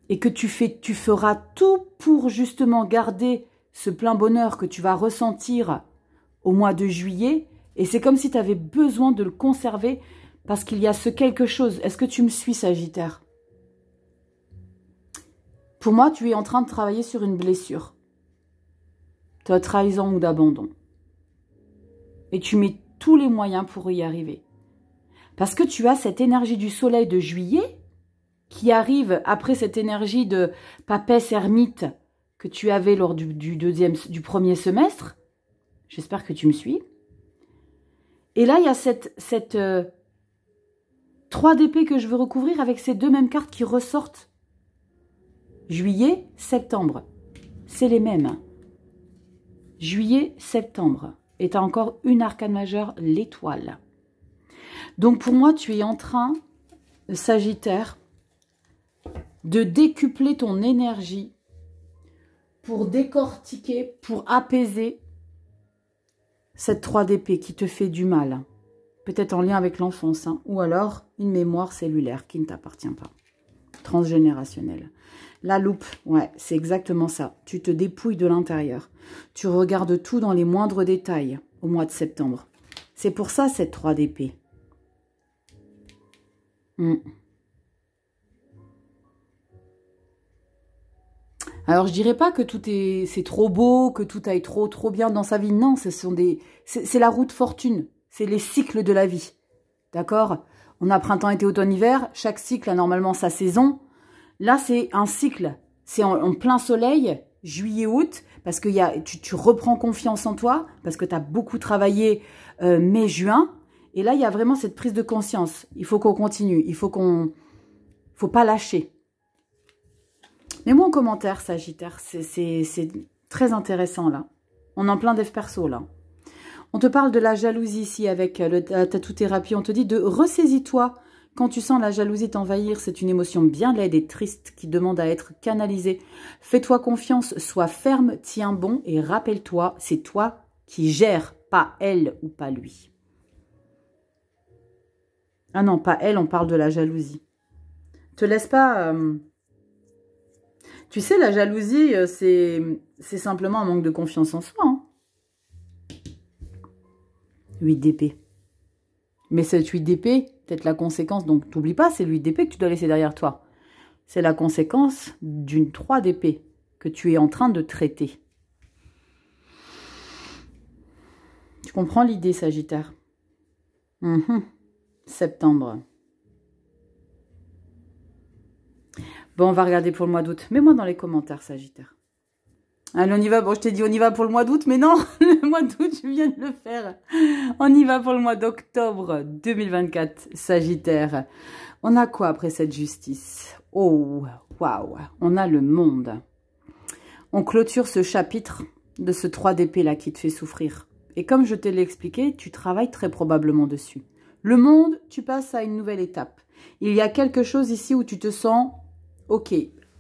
Et que tu, fais, tu feras tout pour justement garder ce plein bonheur que tu vas ressentir au mois de juillet. Et c'est comme si tu avais besoin de le conserver parce qu'il y a ce quelque chose. Est-ce que tu me suis, Sagittaire Pour moi, tu es en train de travailler sur une blessure. De trahison ou d'abandon. Et tu mets tous les moyens pour y arriver. Parce que tu as cette énergie du soleil de juillet qui arrive après cette énergie de papesse ermite que tu avais lors du, deuxième, du premier semestre. J'espère que tu me suis. Et là, il y a cette, cette 3 euh, DP que je veux recouvrir avec ces deux mêmes cartes qui ressortent. Juillet, septembre. C'est les mêmes. Juillet, septembre. Et tu as encore une arcane majeure, l'étoile. Donc pour moi, tu es en train, Sagittaire, de décupler ton énergie pour décortiquer, pour apaiser cette 3DP qui te fait du mal. Peut-être en lien avec l'enfance, hein. ou alors une mémoire cellulaire qui ne t'appartient pas. Transgénérationnelle. La loupe, ouais, c'est exactement ça. Tu te dépouilles de l'intérieur. Tu regardes tout dans les moindres détails au mois de septembre. C'est pour ça cette 3DP. Mm. Alors je dirais pas que tout est c'est trop beau, que tout aille trop trop bien dans sa vie. Non, ce sont des c'est la route fortune, c'est les cycles de la vie. D'accord On a printemps, été, automne, hiver, chaque cycle a normalement sa saison. Là, c'est un cycle. C'est en, plein soleil, juillet août parce que y tu, reprends confiance en toi parce que tu as beaucoup travaillé euh, mai juin et là, il y a vraiment cette prise de conscience. Il faut qu'on continue. Il faut qu'on... faut pas lâcher. Mets-moi en commentaire, Sagittaire. C'est très intéressant, là. On est en plein dev perso, là. On te parle de la jalousie ici avec euh, le, la tatou-thérapie. On te dit de ressaisis-toi quand tu sens la jalousie t'envahir. C'est une émotion bien laide et triste qui demande à être canalisée. Fais-toi confiance, sois ferme, tiens bon et rappelle-toi, c'est toi qui gères, pas elle ou pas lui. Ah non, pas elle, on parle de la jalousie. Te laisse pas... Euh, tu sais, la jalousie, euh, c'est simplement un manque de confiance en soi. 8 hein. d'épée. Mais cette 8 d'épée, peut-être la conséquence, donc t'oublie pas, c'est l'8 d'épée que tu dois laisser derrière toi. C'est la conséquence d'une 3 d'épée que tu es en train de traiter. Tu comprends l'idée, Sagittaire mhm septembre. Bon, on va regarder pour le mois d'août. Mets-moi dans les commentaires, Sagittaire. Allez, on y va. Bon, je t'ai dit on y va pour le mois d'août, mais non, le mois d'août, je viens de le faire. On y va pour le mois d'octobre 2024, Sagittaire. On a quoi après cette justice Oh, waouh On a le monde. On clôture ce chapitre de ce 3 d'épée là qui te fait souffrir. Et comme je te l'ai expliqué, tu travailles très probablement dessus. Le monde, tu passes à une nouvelle étape. Il y a quelque chose ici où tu te sens, ok,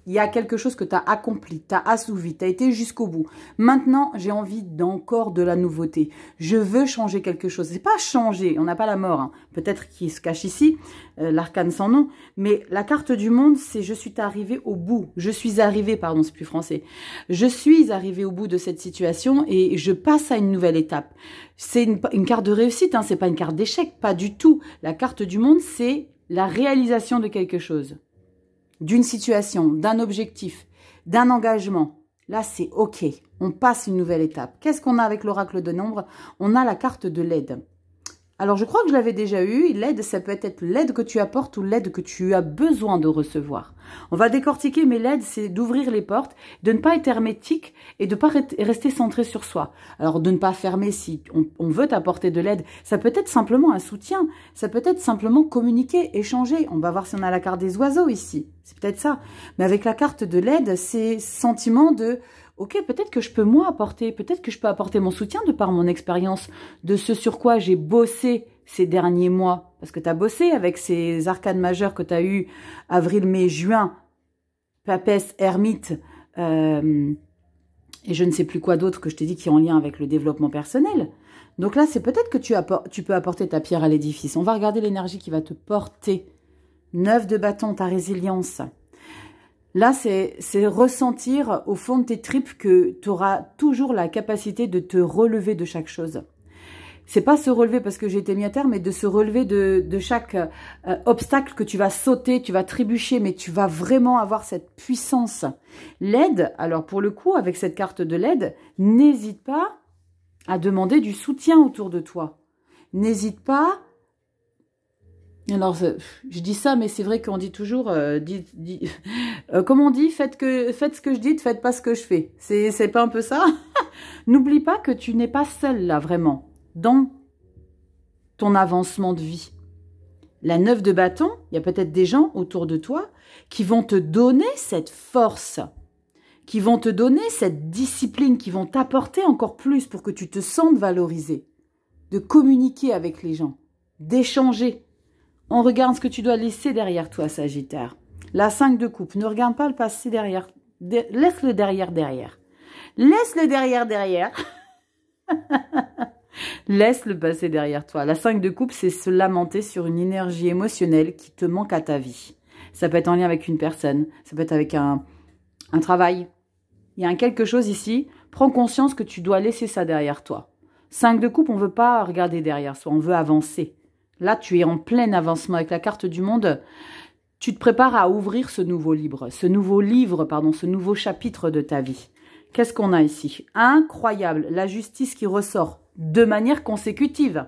il y a quelque chose que tu as accompli, tu as assouvi, tu as été jusqu'au bout. Maintenant, j'ai envie d'encore de la nouveauté. Je veux changer quelque chose. C'est pas changer, on n'a pas la mort. Hein. Peut-être qu'il se cache ici, euh, l'arcane sans nom. Mais la carte du monde, c'est je suis arrivé au bout. Je suis arrivé, pardon, c'est plus français. Je suis arrivé au bout de cette situation et je passe à une nouvelle étape. C'est une, carte de réussite, hein, c'est pas une carte d'échec, pas du tout. La carte du monde, c'est la réalisation de quelque chose d'une situation, d'un objectif, d'un engagement, là c'est OK, on passe une nouvelle étape. Qu'est-ce qu'on a avec l'oracle de nombre On a la carte de l'aide. Alors, je crois que je l'avais déjà eu. L'aide, ça peut être l'aide que tu apportes ou l'aide que tu as besoin de recevoir. On va décortiquer, mais l'aide, c'est d'ouvrir les portes, de ne pas être hermétique et de ne pas rester centré sur soi. Alors, de ne pas fermer si on, veut t'apporter de l'aide. Ça peut être simplement un soutien. Ça peut être simplement communiquer, échanger. On va voir si on a la carte des oiseaux ici. C'est peut-être ça. Mais avec la carte de l'aide, c'est sentiment de ok, peut-être que je peux moi apporter, peut-être que je peux apporter mon soutien de par mon expérience, de ce sur quoi j'ai bossé ces derniers mois, parce que tu as bossé avec ces arcanes majeures que tu as eues avril, mai, juin, papesse, ermite, euh, et je ne sais plus quoi d'autre que je t'ai dit qui est en lien avec le développement personnel. Donc là, c'est peut-être que tu, tu, peux apporter ta pierre à l'édifice. On va regarder l'énergie qui va te porter. Neuf de bâton, ta résilience. Là, c'est ressentir au fond de tes tripes que tu auras toujours la capacité de te relever de chaque chose. C'est pas se relever parce que j'ai été mis à terre, mais de se relever de, chaque euh, obstacle que tu vas sauter, tu vas trébucher, mais tu vas vraiment avoir cette puissance. L'aide, alors pour le coup, avec cette carte de l'aide, n'hésite pas à demander du soutien autour de toi. N'hésite pas alors, je dis ça, mais c'est vrai qu'on dit toujours, euh, euh, comme on dit, faites, que, faites ce que je dis, ne faites pas ce que je fais. C'est pas un peu ça N'oublie pas que tu n'es pas seule, là, vraiment, dans ton avancement de vie. La neuf de bâton, il y a peut-être des gens autour de toi qui vont te donner cette force, qui vont te donner cette discipline, qui vont t'apporter encore plus pour que tu te sentes valorisé, de communiquer avec les gens, d'échanger on regarde ce que tu dois laisser derrière toi, Sagittaire. La 5 de coupe. Ne regarde pas le passé derrière. Laisse le derrière derrière. Laisse le derrière derrière. Laisse le passé derrière toi. La 5 de coupe, c'est se lamenter sur une énergie émotionnelle qui te manque à ta vie. Ça peut être en lien avec une personne, ça peut être avec un, un travail. Il y a quelque chose ici. Prends conscience que tu dois laisser ça derrière toi. 5 de coupe, on ne veut pas regarder derrière soi, on veut avancer. Là, tu es en plein avancement avec la carte du monde. Tu te prépares à ouvrir ce nouveau livre, ce nouveau livre, pardon, ce nouveau chapitre de ta vie. Qu'est-ce qu'on a ici Incroyable, la justice qui ressort de manière consécutive.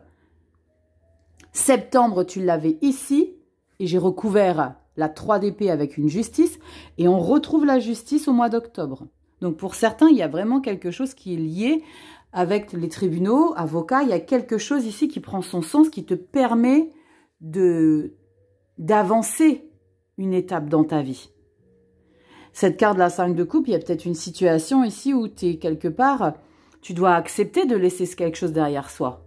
Septembre, tu l'avais ici, et j'ai recouvert la 3 dp avec une justice, et on retrouve la justice au mois d'octobre. Donc pour certains, il y a vraiment quelque chose qui est lié avec les tribunaux, avocats, il y a quelque chose ici qui prend son sens, qui te permet d'avancer une étape dans ta vie. Cette carte de la 5 de coupe, il y a peut-être une situation ici où tu es quelque part, tu dois accepter de laisser quelque chose derrière soi.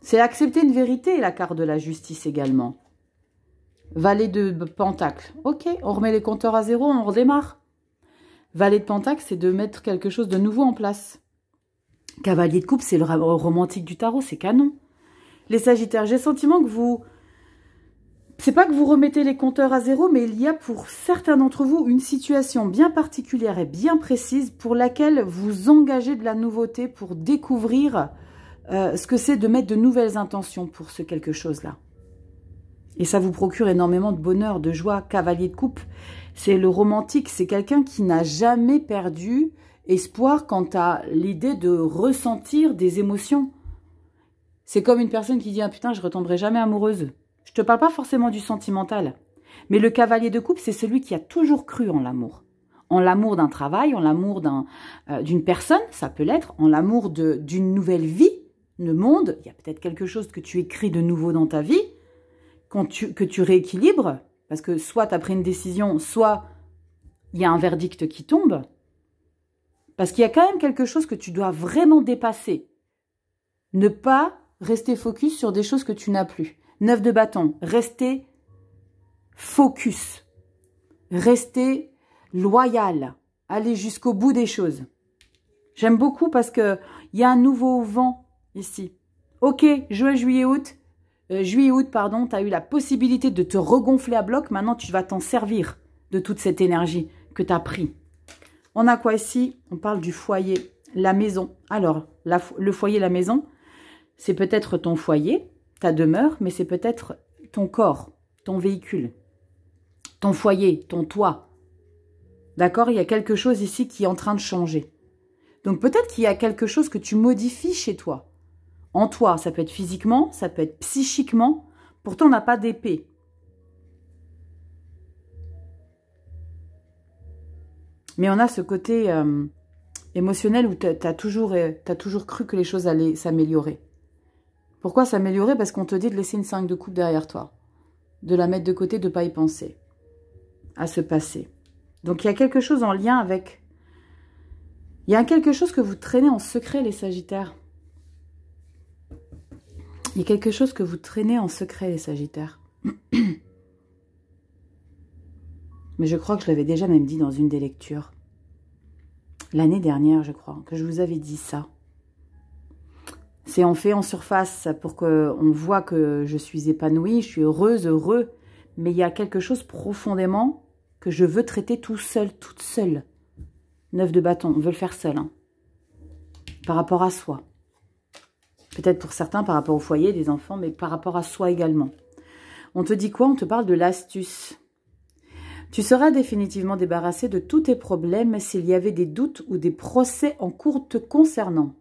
C'est accepter une vérité, la carte de la justice également. Valet de Pentacle. Ok, on remet les compteurs à zéro, on redémarre. Valet de Pentacle, c'est de mettre quelque chose de nouveau en place. Cavalier de coupe, c'est le romantique du tarot, c'est canon. Les Sagittaires, j'ai le sentiment que vous... C'est pas que vous remettez les compteurs à zéro, mais il y a pour certains d'entre vous une situation bien particulière et bien précise pour laquelle vous engagez de la nouveauté pour découvrir euh, ce que c'est de mettre de nouvelles intentions pour ce quelque chose-là. Et ça vous procure énormément de bonheur, de joie. Cavalier de coupe, c'est le romantique, c'est quelqu'un qui n'a jamais perdu espoir quant à l'idée de ressentir des émotions. C'est comme une personne qui dit ah putain je retomberai jamais amoureuse. Je te parle pas forcément du sentimental, mais le cavalier de coupe c'est celui qui a toujours cru en l'amour, en l'amour d'un travail, en l'amour euh, d'une personne, ça peut l'être, en l'amour d'une nouvelle vie, le monde. Il y a peut-être quelque chose que tu écris de nouveau dans ta vie, quand tu, que tu rééquilibres, parce que soit tu as pris une décision, soit il y a un verdict qui tombe. Parce qu'il y a quand même quelque chose que tu dois vraiment dépasser. Ne pas rester focus sur des choses que tu n'as plus. Neuf de bâton, rester focus. Rester loyal. Aller jusqu'au bout des choses. J'aime beaucoup parce qu'il y a un nouveau vent ici. Ok, juin, juillet, août. Euh, juillet, août, pardon, tu as eu la possibilité de te regonfler à bloc. Maintenant, tu vas t'en servir de toute cette énergie que tu as pris. On a quoi ici On parle du foyer, la maison. Alors, le foyer, la maison, c'est peut-être ton foyer, ta demeure, mais c'est peut-être ton corps, ton véhicule, ton foyer, ton toit. D'accord Il y a quelque chose ici qui est en train de changer. Donc peut-être qu'il y a quelque chose que tu modifies chez toi. En toi, ça peut être physiquement, ça peut être psychiquement. Pourtant, on n'a pas d'épée. mais on a ce côté euh, émotionnel où tu as, as, toujours cru que les choses allaient s'améliorer. Pourquoi s'améliorer Parce qu'on te dit de laisser une 5 de coupe derrière toi, de la mettre de côté, de ne pas y penser, à se passer. Donc il y a quelque chose en lien avec... Il y a quelque chose que vous traînez en secret, les Sagittaires. Il y a quelque chose que vous traînez en secret, les Sagittaires. mais je crois que je l'avais déjà même dit dans une des lectures. L'année dernière, je crois, que je vous avais dit ça. C'est en fait en surface pour qu'on voit que je suis épanouie, je suis heureuse, heureux. Mais il y a quelque chose profondément que je veux traiter tout seul, toute seule. Neuf de bâton, on veut le faire seul. Hein. Par rapport à soi. Peut-être pour certains par rapport au foyer, des enfants, mais par rapport à soi également. On te dit quoi On te parle de l'astuce. Tu seras définitivement débarrassé de tous tes problèmes s'il y avait des doutes ou des procès en cours te concernant.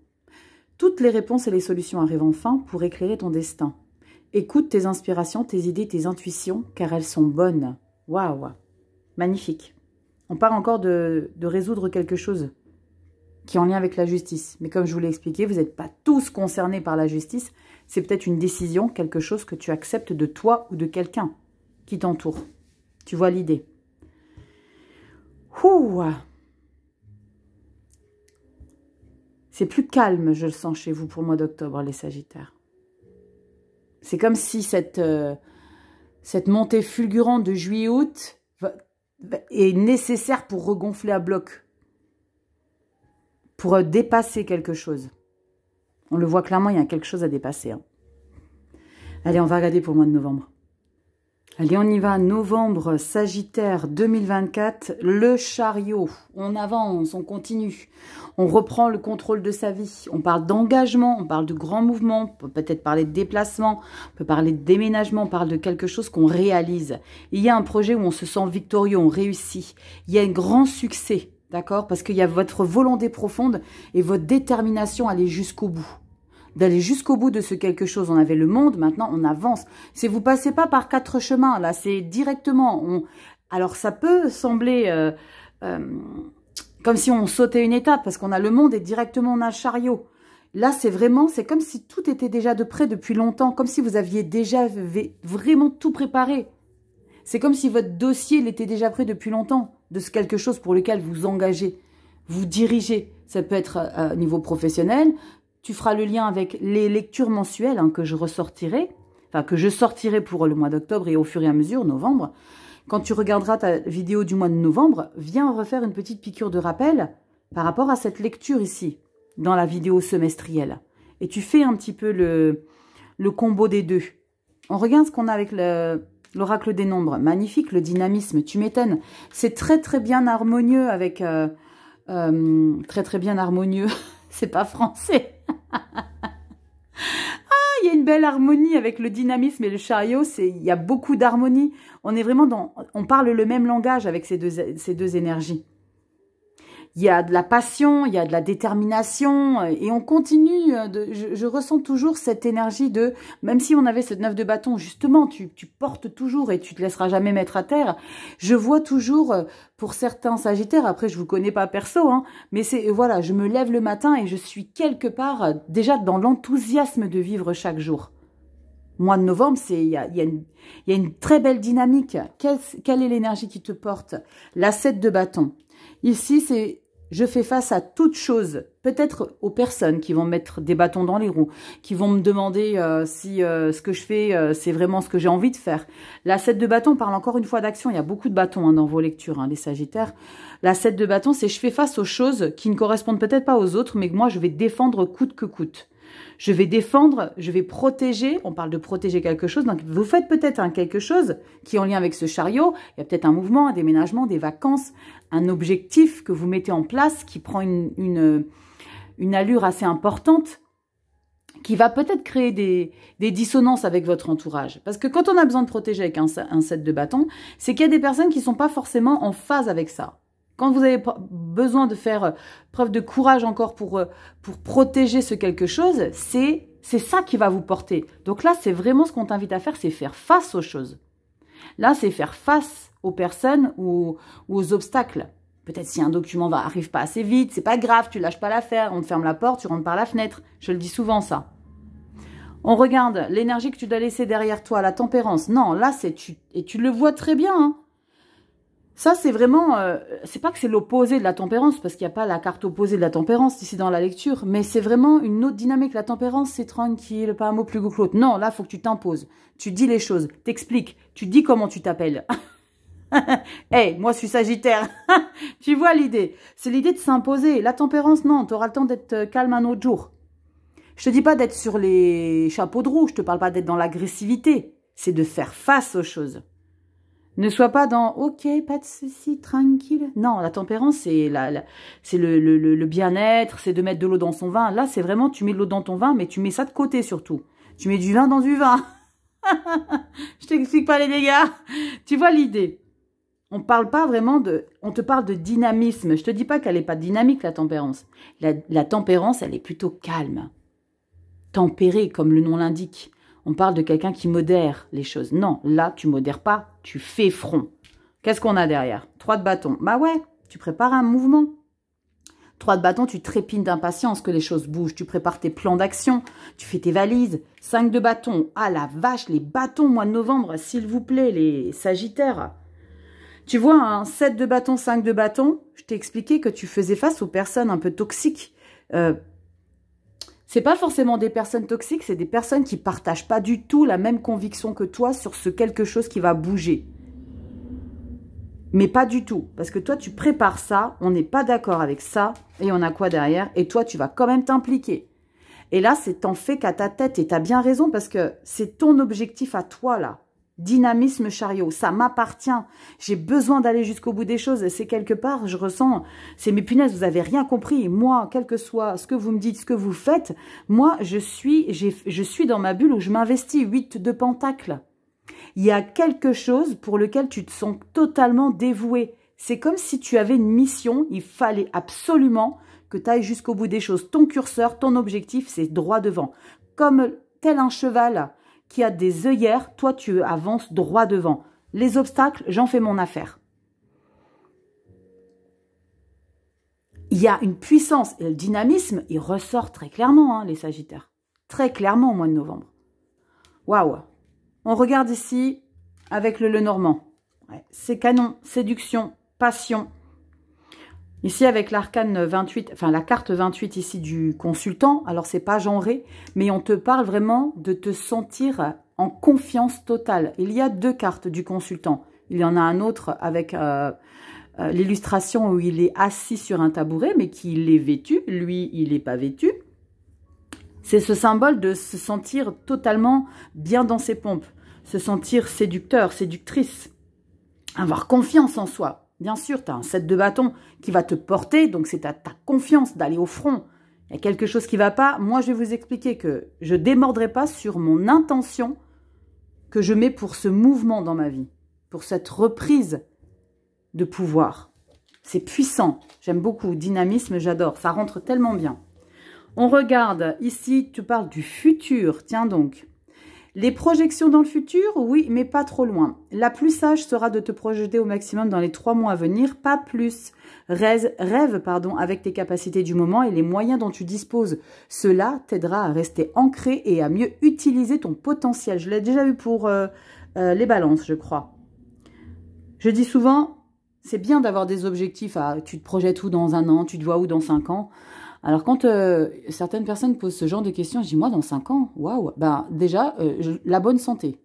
Toutes les réponses et les solutions arrivent enfin pour éclairer ton destin. Écoute tes inspirations, tes idées, tes intuitions, car elles sont bonnes. Waouh Magnifique. On part encore de, de résoudre quelque chose qui est en lien avec la justice. Mais comme je vous l'ai expliqué, vous n'êtes pas tous concernés par la justice. C'est peut-être une décision, quelque chose que tu acceptes de toi ou de quelqu'un qui t'entoure. Tu vois l'idée c'est plus calme, je le sens chez vous pour le mois d'octobre, les Sagittaires. C'est comme si cette, euh, cette montée fulgurante de juillet-août est nécessaire pour regonfler à bloc, pour euh, dépasser quelque chose. On le voit clairement, il y a quelque chose à dépasser. Hein. Allez, on va regarder pour le mois de novembre. Allez, on y va. Novembre, Sagittaire 2024, le chariot. On avance, on continue. On reprend le contrôle de sa vie. On parle d'engagement, on parle de grands mouvements. On peut peut-être parler de déplacement, on peut parler de déménagement, on parle de quelque chose qu'on réalise. Il y a un projet où on se sent victorieux, on réussit. Il y a un grand succès, d'accord Parce qu'il y a votre volonté profonde et votre détermination à aller jusqu'au bout d'aller jusqu'au bout de ce quelque chose. On avait le monde, maintenant on avance. C'est vous passez pas par quatre chemins, là, c'est directement. On... Alors ça peut sembler euh, euh, comme si on sautait une étape, parce qu'on a le monde et directement on a un chariot. Là, c'est vraiment, c'est comme si tout était déjà de près depuis longtemps, comme si vous aviez déjà vraiment tout préparé. C'est comme si votre dossier l'était déjà prêt depuis longtemps, de ce quelque chose pour lequel vous engagez, vous dirigez. Ça peut être euh, au niveau professionnel, tu feras le lien avec les lectures mensuelles hein, que je ressortirai, enfin que je sortirai pour le mois d'octobre et au fur et à mesure, novembre. Quand tu regarderas ta vidéo du mois de novembre, viens refaire une petite piqûre de rappel par rapport à cette lecture ici, dans la vidéo semestrielle. Et tu fais un petit peu le, le combo des deux. On regarde ce qu'on a avec l'oracle des nombres. Magnifique, le dynamisme, tu m'étonnes. C'est très très bien harmonieux avec... Euh, euh, très très bien harmonieux, c'est pas français ah, il y a une belle harmonie avec le dynamisme et le chariot. C'est, il y a beaucoup d'harmonie. On est vraiment dans, on parle le même langage avec ces deux, ces deux énergies il y a de la passion, il y a de la détermination, euh, et on continue. Euh, je, ressens toujours cette énergie de, même si on avait cette neuf de bâton, justement, tu, portes toujours et tu te laisseras jamais mettre à terre. Je vois toujours, euh, pour certains Sagittaires, après je vous connais pas perso, hein, mais c'est voilà, je me lève le matin et je suis quelque part déjà dans l'enthousiasme de vivre chaque jour mois de novembre, c'est il y a, une très belle dynamique. Quelle, est l'énergie qui te porte La 7 de bâton. Ici, c'est je fais face à toute chose, peut-être aux personnes qui vont mettre des bâtons dans les roues, qui vont me demander euh, si euh, ce que je fais, euh, c'est vraiment ce que j'ai envie de faire. La 7 de bâton parle encore une fois d'action, il y a beaucoup de bâtons hein, dans vos lectures, hein, les sagittaires. La 7 de bâton, c'est je fais face aux choses qui ne correspondent peut-être pas aux autres, mais que moi, je vais défendre coûte que coûte je vais défendre, je vais protéger, on parle de protéger quelque chose, donc vous faites peut-être quelque chose qui est en lien avec ce chariot, il y a peut-être un mouvement, un déménagement, des vacances, un objectif que vous mettez en place qui prend une, allure assez importante, qui va peut-être créer des, dissonances avec votre entourage. Parce que quand on a besoin de protéger avec un, un set de bâtons, c'est qu'il y a des personnes qui ne sont pas forcément en phase avec ça. Quand vous avez besoin de faire euh, preuve de courage encore pour, euh, pour protéger ce quelque chose, c'est c'est ça qui va vous porter. Donc là, c'est vraiment ce qu'on t'invite à faire, c'est faire face aux choses. Là, c'est faire face aux personnes ou, aux obstacles. Peut-être si un document arrive pas assez vite, c'est pas grave, tu lâches pas l'affaire, on te ferme la porte, tu rentres par la fenêtre. Je le dis souvent ça. On regarde l'énergie que tu dois laisser derrière toi, la tempérance. Non, là, c'est tu et tu le vois très bien. Hein. Ça, c'est vraiment... Euh, c'est pas que c'est l'opposé de la tempérance, parce qu'il n'y a pas la carte opposée de la tempérance ici dans la lecture, mais c'est vraiment une autre dynamique. La tempérance, c'est tranquille, pas un mot plus goût que l'autre. Non, là, faut que tu t'imposes. Tu dis les choses, t'expliques, tu dis comment tu t'appelles. hey, moi, je suis Sagittaire. tu vois l'idée C'est l'idée de s'imposer. La tempérance, non, tu auras le temps d'être euh, calme un autre jour. Je te dis pas d'être sur les chapeaux de roue, je te parle pas d'être dans l'agressivité. C'est de faire face aux choses. Ne sois pas dans « Ok, pas de ceci, tranquille ». Non, la tempérance, c'est la, c'est le, le, bien-être, c'est de mettre de l'eau dans son vin. Là, c'est vraiment, tu mets de l'eau dans ton vin, mais tu mets ça de côté surtout. Tu mets du vin dans du vin. Je t'explique pas les dégâts. Tu vois l'idée on parle pas vraiment de, on te parle de dynamisme. Je te dis pas qu'elle n'est pas dynamique la tempérance. la, tempérance, elle est plutôt calme, tempérée comme le nom l'indique on parle de quelqu'un qui modère les choses. Non, là, tu modères pas, tu fais front. Qu'est-ce qu'on a derrière Trois de bâton. Bah ouais, tu prépares un mouvement. Trois de bâton, tu trépines d'impatience que les choses bougent. Tu prépares tes plans d'action, tu fais tes valises. Cinq de bâton. Ah la vache, les bâtons, mois de novembre, s'il vous plaît, les sagittaires. Tu vois, un hein, de bâton, cinq de bâton, je t'ai expliqué que tu faisais face aux personnes un peu toxiques, euh, c'est pas forcément des personnes toxiques, c'est des personnes qui partagent pas du tout la même conviction que toi sur ce quelque chose qui va bouger. Mais pas du tout, parce que toi tu prépares ça, on n'est pas d'accord avec ça, et on a quoi derrière Et toi tu vas quand même t'impliquer. Et là c'est en fait qu'à ta tête, et t'as bien raison, parce que c'est ton objectif à toi là dynamisme chariot. Ça m'appartient. J'ai besoin d'aller jusqu'au bout des choses. C'est quelque part, je ressens, c'est mes punaises, vous avez rien compris. Moi, quel que soit ce que vous me dites, ce que vous faites, moi, je suis, je suis dans ma bulle où je m'investis. huit de pentacles. Il y a quelque chose pour lequel tu te sens totalement dévoué. C'est comme si tu avais une mission. Il fallait absolument que tu ailles jusqu'au bout des choses. Ton curseur, ton objectif, c'est droit devant. Comme tel un cheval qui a des œillères, toi tu avances droit devant. Les obstacles, j'en fais mon affaire. Il y a une puissance et le dynamisme, il ressort très clairement, hein, les Sagittaires. Très clairement au mois de novembre. Waouh On regarde ici avec le Lenormand. Ouais, c'est canon, séduction, passion, Ici, avec l'arcane 28, enfin la carte 28 ici du consultant, alors c'est pas genré, mais on te parle vraiment de te sentir en confiance totale. Il y a deux cartes du consultant. Il y en a un autre avec euh, euh, l'illustration où il est assis sur un tabouret, mais qu'il est vêtu. Lui, il n'est pas vêtu. C'est ce symbole de se sentir totalement bien dans ses pompes, se sentir séducteur, séductrice, avoir confiance en soi, Bien sûr, tu as un set de bâton qui va te porter, donc c'est à ta confiance d'aller au front. Il y a quelque chose qui va pas. Moi, je vais vous expliquer que je démordrai pas sur mon intention que je mets pour ce mouvement dans ma vie, pour cette reprise de pouvoir. C'est puissant. J'aime beaucoup. Dynamisme, j'adore. Ça rentre tellement bien. On regarde ici, tu parles du futur. Tiens donc. Les projections dans le futur, oui, mais pas trop loin. La plus sage sera de te projeter au maximum dans les trois mois à venir, pas plus. Rêve, pardon, avec tes capacités du moment et les moyens dont tu disposes. Cela t'aidera à rester ancré et à mieux utiliser ton potentiel. Je l'ai déjà eu pour euh, euh, les balances, je crois. Je dis souvent, c'est bien d'avoir des objectifs. À, tu te projettes où dans un an, tu te vois où dans cinq ans. Alors quand euh, certaines personnes posent ce genre de questions, je dis moi dans 5 ans, waouh, ben déjà euh, la bonne santé.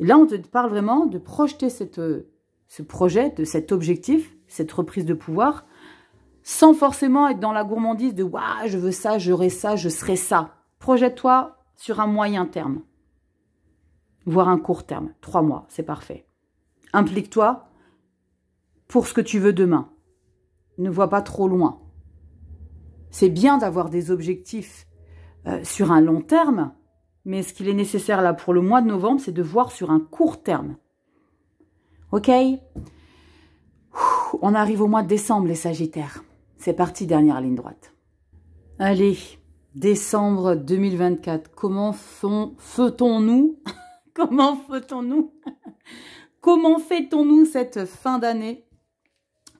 Là on te parle vraiment de projeter euh, ce projet, de cet objectif, cette reprise de pouvoir, sans forcément être dans la gourmandise de waouh je veux ça, j'aurai ça, je serai ça. Projette-toi sur un moyen terme, voire un court terme, trois mois, c'est parfait. Implique-toi pour ce que tu veux demain. Ne vois pas trop loin. C'est bien d'avoir des objectifs euh, sur un long terme, mais ce qu'il est nécessaire là pour le mois de novembre, c'est de voir sur un court terme. Ok On arrive au mois de décembre, les Sagittaires. C'est parti, dernière ligne droite. Allez, décembre 2024. Comment fait nous Comment fait nous Comment fêtons nous cette fin d'année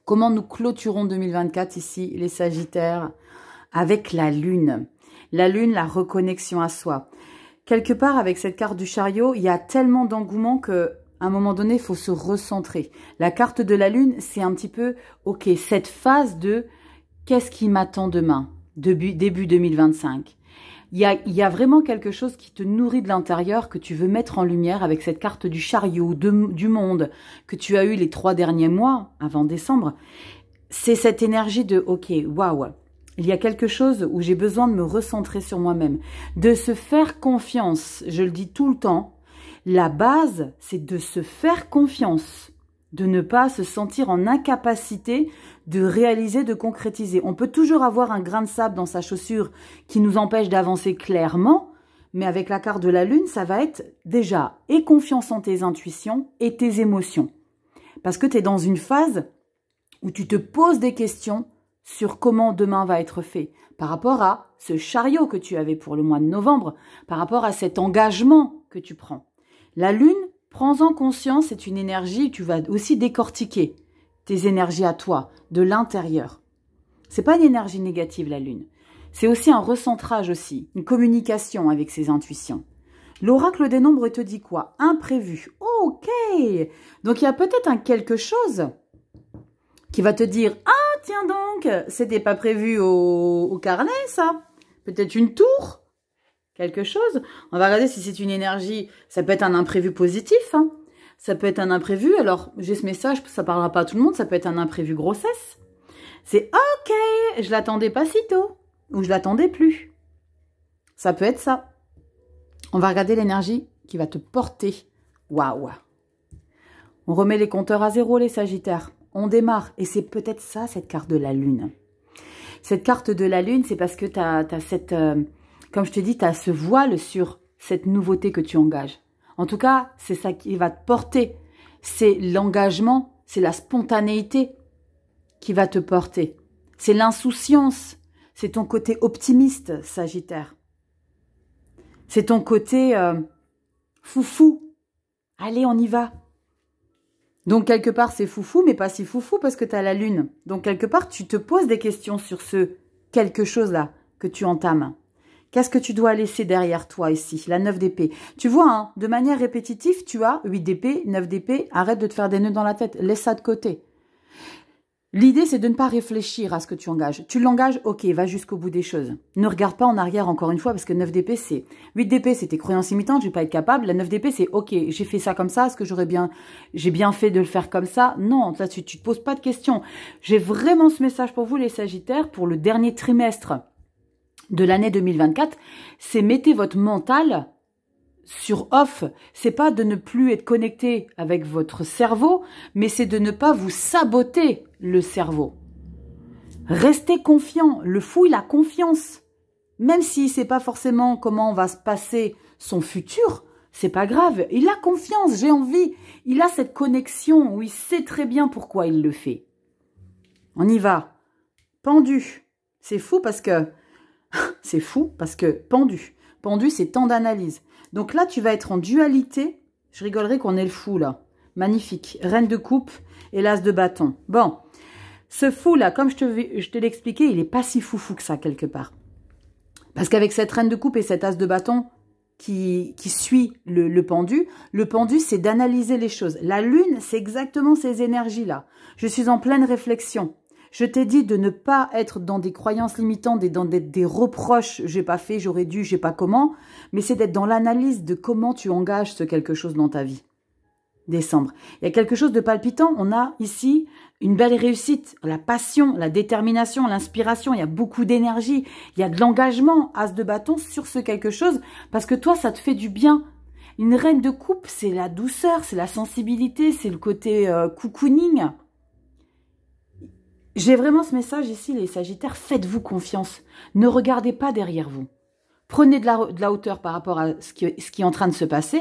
Comment nous clôturons 2024 ici, les Sagittaires avec la lune. La lune, la reconnexion à soi. Quelque part, avec cette carte du chariot, il y a tellement d'engouement que un moment donné, il faut se recentrer. La carte de la lune, c'est un petit peu, ok, cette phase de qu'est-ce qui m'attend demain, début, début 2025. Il y, a, il y a vraiment quelque chose qui te nourrit de l'intérieur, que tu veux mettre en lumière avec cette carte du chariot, du monde, que tu as eu les trois derniers mois, avant décembre. C'est cette énergie de, ok, waouh, il y a quelque chose où j'ai besoin de me recentrer sur moi-même, de se faire confiance. Je le dis tout le temps, la base, c'est de se faire confiance, de ne pas se sentir en incapacité de réaliser, de concrétiser. On peut toujours avoir un grain de sable dans sa chaussure qui nous empêche d'avancer clairement, mais avec la carte de la lune, ça va être déjà et confiance en tes intuitions et tes émotions. Parce que tu es dans une phase où tu te poses des questions, sur comment demain va être fait, par rapport à ce chariot que tu avais pour le mois de novembre, par rapport à cet engagement que tu prends. La lune, prends-en conscience, c'est une énergie, tu vas aussi décortiquer tes énergies à toi, de l'intérieur. C'est pas une énergie négative, la lune. C'est aussi un recentrage aussi, une communication avec ses intuitions. L'oracle des nombres te dit quoi Imprévu. Ok Donc il y a peut-être un quelque chose qui va te dire « Ah, Tiens donc, c'était pas prévu au, carnet, ça Peut-être une tour Quelque chose On va regarder si c'est une énergie. Ça peut être un imprévu positif. Hein. Ça peut être un imprévu. Alors, j'ai ce message, ça parlera pas à tout le monde. Ça peut être un imprévu grossesse. C'est OK, je l'attendais pas si tôt. Ou je l'attendais plus. Ça peut être ça. On va regarder l'énergie qui va te porter. Waouh On remet les compteurs à zéro, les Sagittaires on démarre. Et c'est peut-être ça, cette carte de la lune. Cette carte de la lune, c'est parce que tu as, cette... Euh, comme je te dis, tu as ce voile sur cette nouveauté que tu engages. En tout cas, c'est ça qui va te porter. C'est l'engagement, c'est la spontanéité qui va te porter. C'est l'insouciance, c'est ton côté optimiste, Sagittaire. C'est ton côté euh, foufou. Allez, on y va. Donc quelque part c'est foufou, mais pas si foufou parce que tu as la lune. Donc quelque part tu te poses des questions sur ce quelque chose là que tu entames. Qu'est-ce que tu dois laisser derrière toi ici La 9 d'épée. Tu vois, hein, de manière répétitive, tu as 8 d'épée, 9 d'épée, arrête de te faire des nœuds dans la tête, laisse ça de côté. L'idée, c'est de ne pas réfléchir à ce que tu engages. Tu l'engages, ok, va jusqu'au bout des choses. Ne regarde pas en arrière encore une fois, parce que 9DP, c'est 8DP, c'était croyance croyances je vais pas être capable. La 9DP, c'est ok, j'ai fait ça comme ça, est-ce que j'aurais bien, j'ai bien fait de le faire comme ça Non, là, tu, tu te poses pas de questions. J'ai vraiment ce message pour vous, les Sagittaires, pour le dernier trimestre de l'année 2024, c'est mettez votre mental sur off, c'est pas de ne plus être connecté avec votre cerveau, mais c'est de ne pas vous saboter le cerveau. Restez confiant. Le fou, il a confiance. Même s'il ne sait pas forcément comment va se passer son futur, c'est pas grave. Il a confiance, j'ai envie. Il a cette connexion où il sait très bien pourquoi il le fait. On y va. Pendu. C'est fou parce que... c'est fou parce que pendu. Pendu, c'est temps d'analyse. Donc là, tu vas être en dualité. Je rigolerais qu'on ait le fou, là. Magnifique. Reine de coupe et l'as de bâton. Bon. Ce fou-là, comme je te, je l'expliquais, il n'est pas si fou-fou que ça, quelque part. Parce qu'avec cette reine de coupe et cet as de bâton qui, suit le, pendu, le pendu, c'est d'analyser les choses. La lune, c'est exactement ces énergies-là. Je suis en pleine réflexion. Je t'ai dit de ne pas être dans des croyances limitantes et dans des, des reproches, j'ai pas fait, j'aurais dû, j'ai pas comment, mais c'est d'être dans l'analyse de comment tu engages ce quelque chose dans ta vie décembre. Il y a quelque chose de palpitant. On a ici une belle réussite, la passion, la détermination, l'inspiration. Il y a beaucoup d'énergie. Il y a de l'engagement, as de bâton sur ce quelque chose parce que toi, ça te fait du bien. Une reine de coupe, c'est la douceur, c'est la sensibilité, c'est le côté euh, cocooning. J'ai vraiment ce message ici, les Sagittaires, faites-vous confiance. Ne regardez pas derrière vous. Prenez de la, de la hauteur par rapport à ce qui, ce qui est en train de se passer,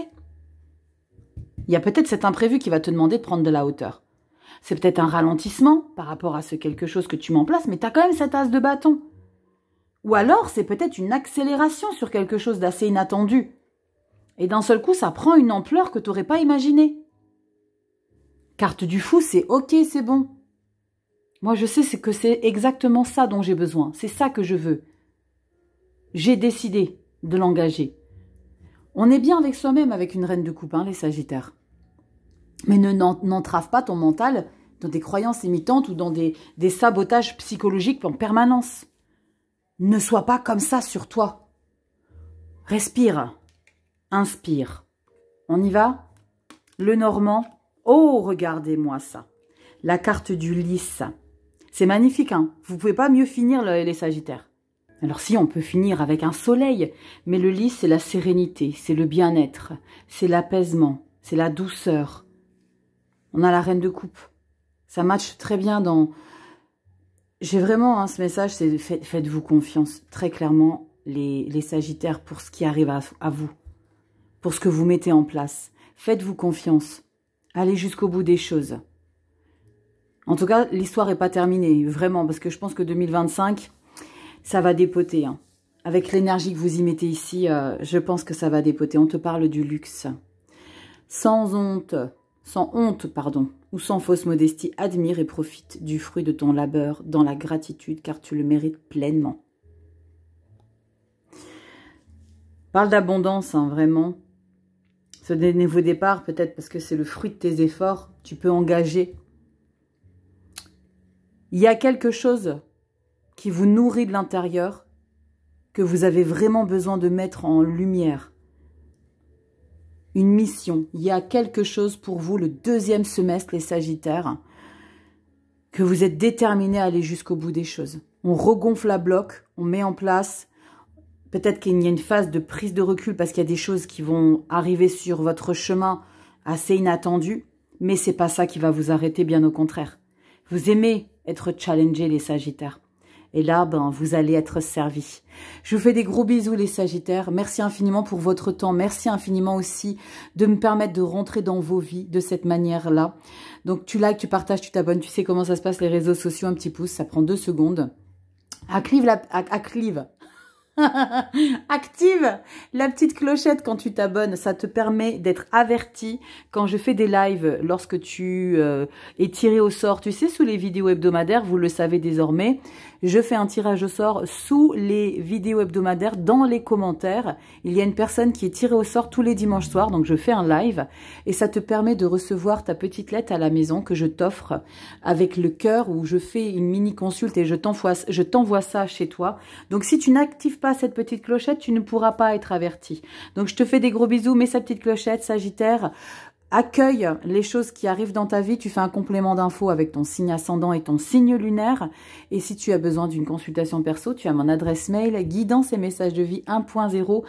il y a peut-être cet imprévu qui va te demander de prendre de la hauteur. C'est peut-être un ralentissement par rapport à ce quelque chose que tu m'emplaces, mais tu as quand même cette as de bâton. Ou alors, c'est peut-être une accélération sur quelque chose d'assez inattendu. Et d'un seul coup, ça prend une ampleur que tu n'aurais pas imaginée. Carte du fou, c'est ok, c'est bon. Moi, je sais que c'est exactement ça dont j'ai besoin. C'est ça que je veux. J'ai décidé de l'engager. On est bien avec soi-même avec une reine de coupe, hein, les Sagittaires. Mais ne n'entrave pas ton mental dans des croyances imitantes ou dans des, sabotages psychologiques en permanence. Ne sois pas comme ça sur toi. Respire. Inspire. On y va Le normand. Oh, regardez-moi ça. La carte du lys. C'est magnifique, hein Vous pouvez pas mieux finir les Sagittaires. Alors si on peut finir avec un soleil, mais le lit c'est la sérénité, c'est le bien-être, c'est l'apaisement, c'est la douceur. On a la reine de coupe. Ça matche très bien dans... J'ai vraiment hein, ce message, c'est faites-vous confiance très clairement les, les, sagittaires pour ce qui arrive à, à vous, pour ce que vous mettez en place. Faites-vous confiance. Allez jusqu'au bout des choses. En tout cas, l'histoire n'est pas terminée, vraiment, parce que je pense que 2025, ça va dépoter. Hein. Avec l'énergie que vous y mettez ici, euh, je pense que ça va dépoter. On te parle du luxe. Sans honte, sans honte, pardon, ou sans fausse modestie, admire et profite du fruit de ton labeur dans la gratitude, car tu le mérites pleinement. Parle d'abondance, hein, vraiment. Ce vos départ, peut-être parce que c'est le fruit de tes efforts, tu peux engager. Il y a quelque chose qui vous nourrit de l'intérieur, que vous avez vraiment besoin de mettre en lumière. Une mission. Il y a quelque chose pour vous le deuxième semestre, les Sagittaires, que vous êtes déterminés à aller jusqu'au bout des choses. On regonfle la bloc, on met en place. Peut-être qu'il y a une phase de prise de recul parce qu'il y a des choses qui vont arriver sur votre chemin assez inattendues, mais c'est pas ça qui va vous arrêter, bien au contraire. Vous aimez être challengé, les Sagittaires. Et là, ben, vous allez être servi. Je vous fais des gros bisous les Sagittaires. Merci infiniment pour votre temps. Merci infiniment aussi de me permettre de rentrer dans vos vies de cette manière-là. Donc tu likes, tu partages, tu t'abonnes. Tu sais comment ça se passe les réseaux sociaux. Un petit pouce, ça prend deux secondes. Clive, la, clive Active la petite clochette quand tu t'abonnes, ça te permet d'être averti quand je fais des lives, lorsque tu euh, es tiré au sort. Tu sais, sous les vidéos hebdomadaires, vous le savez désormais, je fais un tirage au sort sous les vidéos hebdomadaires, dans les commentaires. Il y a une personne qui est tirée au sort tous les dimanches soirs, donc je fais un live et ça te permet de recevoir ta petite lettre à la maison que je t'offre avec le cœur où je fais une mini consulte et je t'envoie ça chez toi. Donc si tu n'actives pas cette petite clochette, tu ne pourras pas être averti. Donc je te fais des gros bisous, mets sa petite clochette, Sagittaire accueille les choses qui arrivent dans ta vie. Tu fais un complément d'infos avec ton signe ascendant et ton signe lunaire. Et si tu as besoin d'une consultation perso, tu as mon adresse mail guidance et messages de vie 1.0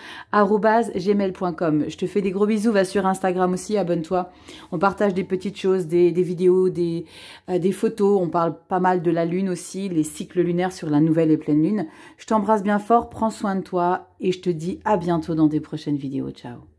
gmail.com. Je te fais des gros bisous. Va sur Instagram aussi, abonne-toi. On partage des petites choses, des, vidéos, des, euh, des photos. On parle pas mal de la lune aussi, les cycles lunaires sur la nouvelle et pleine lune. Je t'embrasse bien fort. Prends soin de toi et je te dis à bientôt dans des prochaines vidéos. Ciao